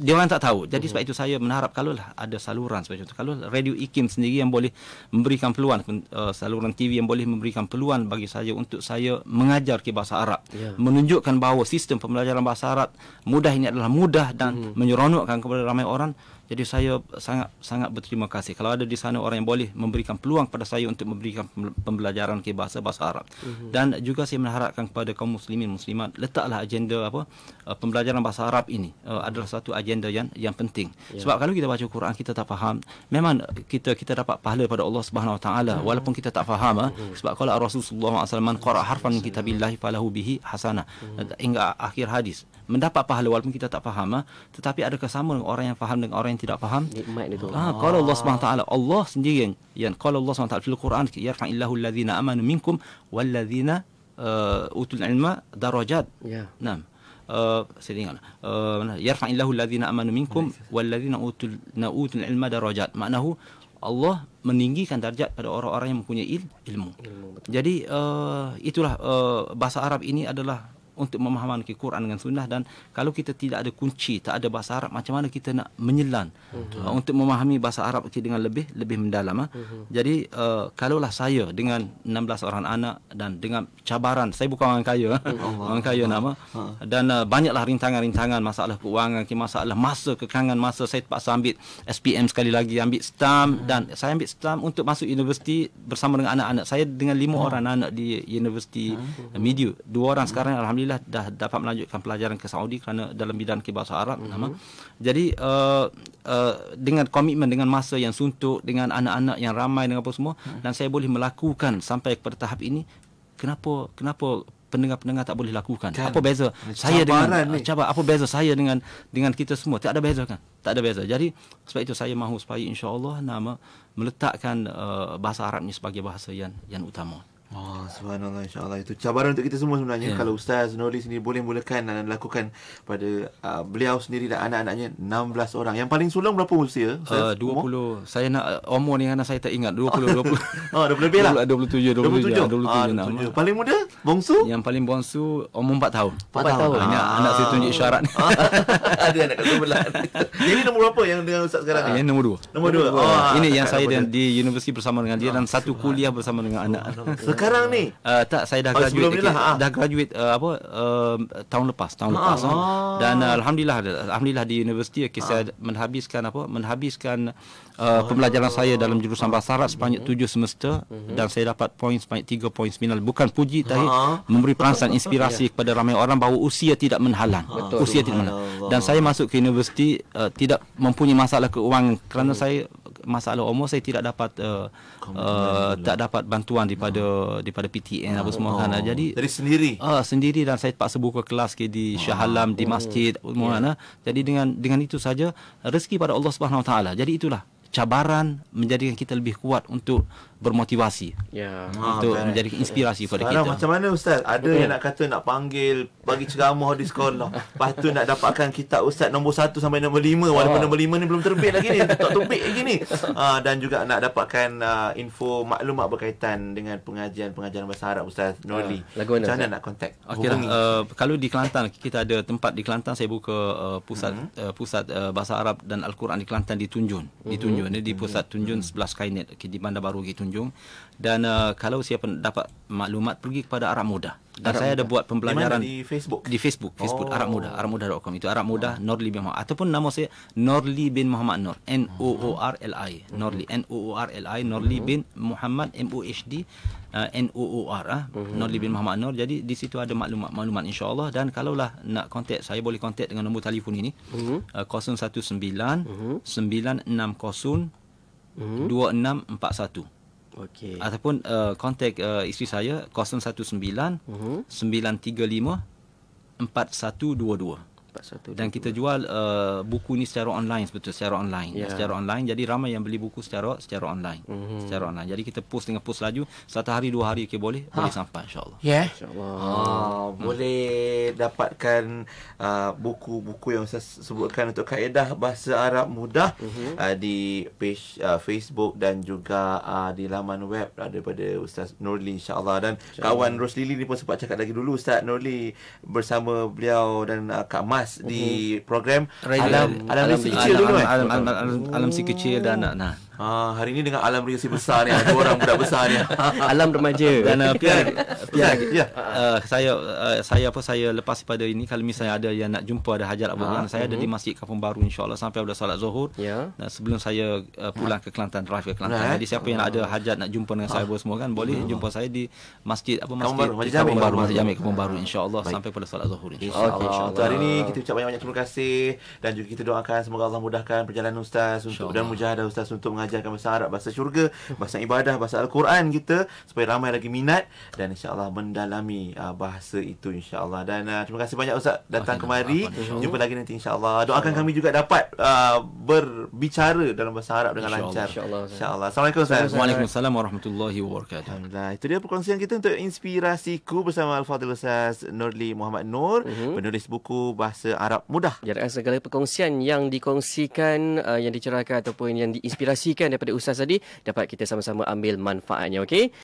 dia orang tak tahu. Jadi mhm. sebab itu saya berharap kalaulah ada saluran seperti contoh Kalau Radio IKIM sendiri yang boleh memberikan peluang eh, saluran TV yang boleh memberikan peluang bagi saya untuk saya mengajar ke bahasa Arab. Ya. Menunjukkan bahawa sistem pembelajaran bahasa Arab mudah ini adalah mudah dan hmm. menyeronokkan kepada ramai orang. Jadi saya sangat sangat berterima kasih kalau ada di sana orang yang boleh memberikan peluang kepada saya untuk memberikan pembelajaran ke bahasa bahasa Arab. Uh-huh. Dan juga saya mengharapkan kepada kaum muslimin muslimat letaklah agenda apa uh, pembelajaran bahasa Arab ini uh, adalah satu agenda yang yang penting. Yeah. Sebab kalau kita baca Quran kita tak faham, memang kita kita dapat pahala pada Allah Subhanahu Wa Taala ya. walaupun kita tak faham uh-huh. sebab kalau Rasulullah SAW alaihi wasallam qara harfan min kitabillah falahu bihi hasanah. Uh-huh. Hingga akhir hadis mendapat pahala walaupun kita tak faham ha? tetapi ada kesama dengan orang yang faham dengan orang yang tidak faham nikmat itu ha, ah, kalau Allah Subhanahu taala Allah sendiri yang yang kalau Allah Subhanahu taala dalam Quran yarfa'illahu allazina amanu minkum wallazina uh, eh, utul ilma darajat ya nعم uh, eh, saya ingat eh, uh, yarfa'illahu allazina amanu minkum wallazina utul nautul ilma darajat maknahu Allah meninggikan darjat pada orang-orang yang mempunyai ilmu. ilmu Jadi uh, itulah uh, bahasa Arab ini adalah untuk memahami Quran dengan sunnah dan kalau kita tidak ada kunci tak ada bahasa Arab macam mana kita nak menyelan mhm. uh, untuk memahami bahasa Arab itu dengan lebih lebih mendalam uh. jadi uh, kalaulah saya dengan 16 orang anak dan dengan cabaran saya bukan orang kaya ah. oh, orang kaya nama ha. dan uh, banyaklah rintangan-rintangan masalah keuangan masalah masa kekangan masa saya terpaksa ambil SPM sekali lagi ambil stam uh. Hmm. dan saya ambil stam untuk masuk universiti bersama dengan anak-anak saya dengan lima uh. orang anak di universiti uh. Hmm. uh. media dua orang uh. sekarang alhamdulillah alhamdulillah dah dapat melanjutkan pelajaran ke Saudi kerana dalam bidang kebahasa Arab mm-hmm. nama. Jadi uh, uh, dengan komitmen dengan masa yang suntuk dengan anak-anak yang ramai dengan apa semua mm-hmm. dan saya boleh melakukan sampai ke tahap ini kenapa kenapa pendengar-pendengar tak boleh lakukan? Kan. Apa beza Cabaran saya dengan ni. Ah, cabar apa beza saya dengan dengan kita semua? Tak ada beza kan? Tak ada beza. Jadi sebab itu saya mahu supaya insya-Allah nama meletakkan uh, bahasa Arab ni sebagai bahasa yang yang utama. Oh, subhanallah insyaAllah itu cabaran untuk kita semua sebenarnya yeah. Kalau Ustaz Nuri sendiri boleh mulakan dan lakukan pada uh, beliau sendiri dan anak-anaknya 16 orang Yang paling sulung berapa usia? Ustaz, uh, ah, 20, umur? saya nak uh, umur ni anak saya tak ingat 20, 20 Oh 20 lebih lah 27, 27, 27, 27, 27, ah, 27, ah, 27. Paling muda? Bongsu? Yang paling bongsu umur 4 tahun 4, 4 tahun? tahun. Ah. Anak saya tunjuk syarat ah. Ada anak kat sebelah Jadi nombor berapa yang dengan Ustaz sekarang? Ini ah, nombor 2 Nombor 2? Oh, ini yang saya dan di universiti bersama dengan dia Dan satu kuliah bersama dengan anak sekarang ni? Uh, tak, saya dah oh, graduate. Sebelum lah. Ah. Dah graduate uh, apa, uh, tahun lepas. Tahun ha. lepas. Ha. Dan uh, Alhamdulillah, Alhamdulillah di universiti, okay, ha. saya menhabiskan apa, menhabiskan uh, oh, pembelajaran oh, saya dalam jurusan Bahasa Arab sepanjang mhm. tujuh semester. uh mhm. Dan saya dapat poin sepanjang tiga poin sembilan. Bukan puji, ha. tapi ha. memberi perasaan inspirasi ya. kepada ramai orang bahawa usia tidak menghalang. Ha. Usia Tuhan tidak menhalang. Dan saya masuk ke universiti uh, tidak mempunyai masalah keuangan kerana hmm. saya masalah umur saya tidak dapat uh, uh, tak dapat bantuan daripada ah. oh. daripada PTN apa oh. semua kan. Jadi dari sendiri. uh, sendiri dan saya terpaksa buka kelas ke di oh. Shah Alam di masjid oh. semua yeah. kan. Ya. Ah. Jadi dengan dengan itu saja rezeki pada Allah Subhanahu Wa Taala. Jadi itulah cabaran menjadikan kita lebih kuat untuk bermotivasi. Yeah. Ah, untuk okay. menjadi inspirasi yeah. pada kita. macam mana ustaz? Ada yeah. yang nak kata nak panggil bagi ceramah di sekolah. Lepas tu nak dapatkan kitab ustaz nombor 1 sampai nombor 5 walaupun ah. nombor 5 ni belum terbit lagi ni. Tak terbit lagi ni. Ah, dan juga nak dapatkan uh, info maklumat berkaitan dengan pengajian-pengajian bahasa Arab ustaz Nurli. Uh, macam mana nak kontak? Okay, uh, kalau di Kelantan kita ada tempat di Kelantan saya buka uh, pusat mm-hmm. uh, pusat uh, bahasa Arab dan Al-Quran di Kelantan di Tunjun. Mm-hmm. Di hmm. Tunjun ni di hmm. pusat Tunjun mm-hmm. sebelah Skynet okay, di Bandar Baru di Tunjun pengunjung dan uh, kalau siapa dapat maklumat pergi kepada Arab Muda. Dan Arab saya Muda. ada buat pembelajaran di, di Facebook. Di Facebook, Facebook oh. Arab Muda, arabmuda.com itu Arab Muda oh. Norli bin Muhammad ataupun nama saya Norli bin Muhammad Nor, N O O R L I. Oh. Norli N O O R L I Norli oh. bin Muhammad M O H D uh, N O O R ah. Oh. Norli bin Muhammad Nor. Jadi di situ ada maklumat-maklumat insya-Allah dan kalaulah nak kontak saya boleh kontak dengan nombor telefon ini. Uh-huh. Uh, 019 uh-huh. 960 uh-huh. Okey. Ataupun kontak uh, uh, isteri saya 019 uh-huh. 935 4122. 412. Dan kita jual uh, buku ni secara online sebetul secara online. Yeah. Secara online. Jadi ramai yang beli buku secara secara online. Mm-hmm. Secara online. Jadi kita post dengan post laju satu hari dua hari okay, boleh ha. boleh sampai insyaallah. Ya. Yeah. Insyaallah. Ha. Hmm. boleh dapatkan uh, buku-buku yang saya sebutkan untuk kaedah bahasa Arab mudah mm-hmm. uh, di page uh, Facebook dan juga uh, di laman web daripada Ustaz Nurli insyaallah dan insya kawan Roslili ni pun sempat cakap lagi dulu Ustaz Nurli bersama beliau dan uh, Kak Mas lepas di program alam alam si kecil dulu kan alam alam si kecil dan nah Uh, hari ini dengan alam riasi besar ni Dua orang budak besar ni Alam remaja Dan uh, Pian Pian ya. uh, Saya uh, Saya apa Saya lepas pada ini Kalau misalnya ada yang nak jumpa Ada hajat apa ha, Saya uh-huh. ada di mhm. masjid Kampung Baru InsyaAllah Sampai sudah salat zuhur yeah. Dan sebelum saya uh, Pulang ke Kelantan Drive ke Kelantan right. Jadi siapa yang uh. ada hajat Nak jumpa dengan ha. saya ah. Semua kan Boleh uh. jumpa saya di Masjid apa Masjid Kampung Baru Kampung Baru, ah. Kampung Baru. Kampung Baru. InsyaAllah Sampai pada salat zuhur InsyaAllah okay, insya hari ini Kita ucap banyak-banyak terima kasih Dan juga kita doakan Semoga Allah mudahkan Perjalanan Ustaz untuk, Dan mujahadah Ustaz Untuk mengajarkan bahasa Arab, bahasa syurga, bahasa ibadah, bahasa Al-Quran kita supaya ramai lagi minat dan insya-Allah mendalami uh, bahasa itu insya-Allah. Dan uh, terima kasih banyak ustaz datang okay, kemari. Nah, Jumpa lagi nanti insya-Allah. Doakan insya kami juga dapat uh, berbicara dalam bahasa Arab dengan insya lancar. Insya-Allah. Insya Assalamualaikum ustaz. Waalaikumsalam warahmatullahi wabarakatuh. Alhamdulillah. Itu dia perkongsian kita untuk inspirasiku bersama Al-Fadhil Ustaz Nurli Muhammad Nur, uh-huh. Mhm. penulis buku Bahasa Arab Mudah. Jadi segala perkongsian yang dikongsikan uh, yang dicerahkan ataupun yang diinspirasi kan daripada ustaz tadi dapat kita sama-sama ambil manfaatnya okey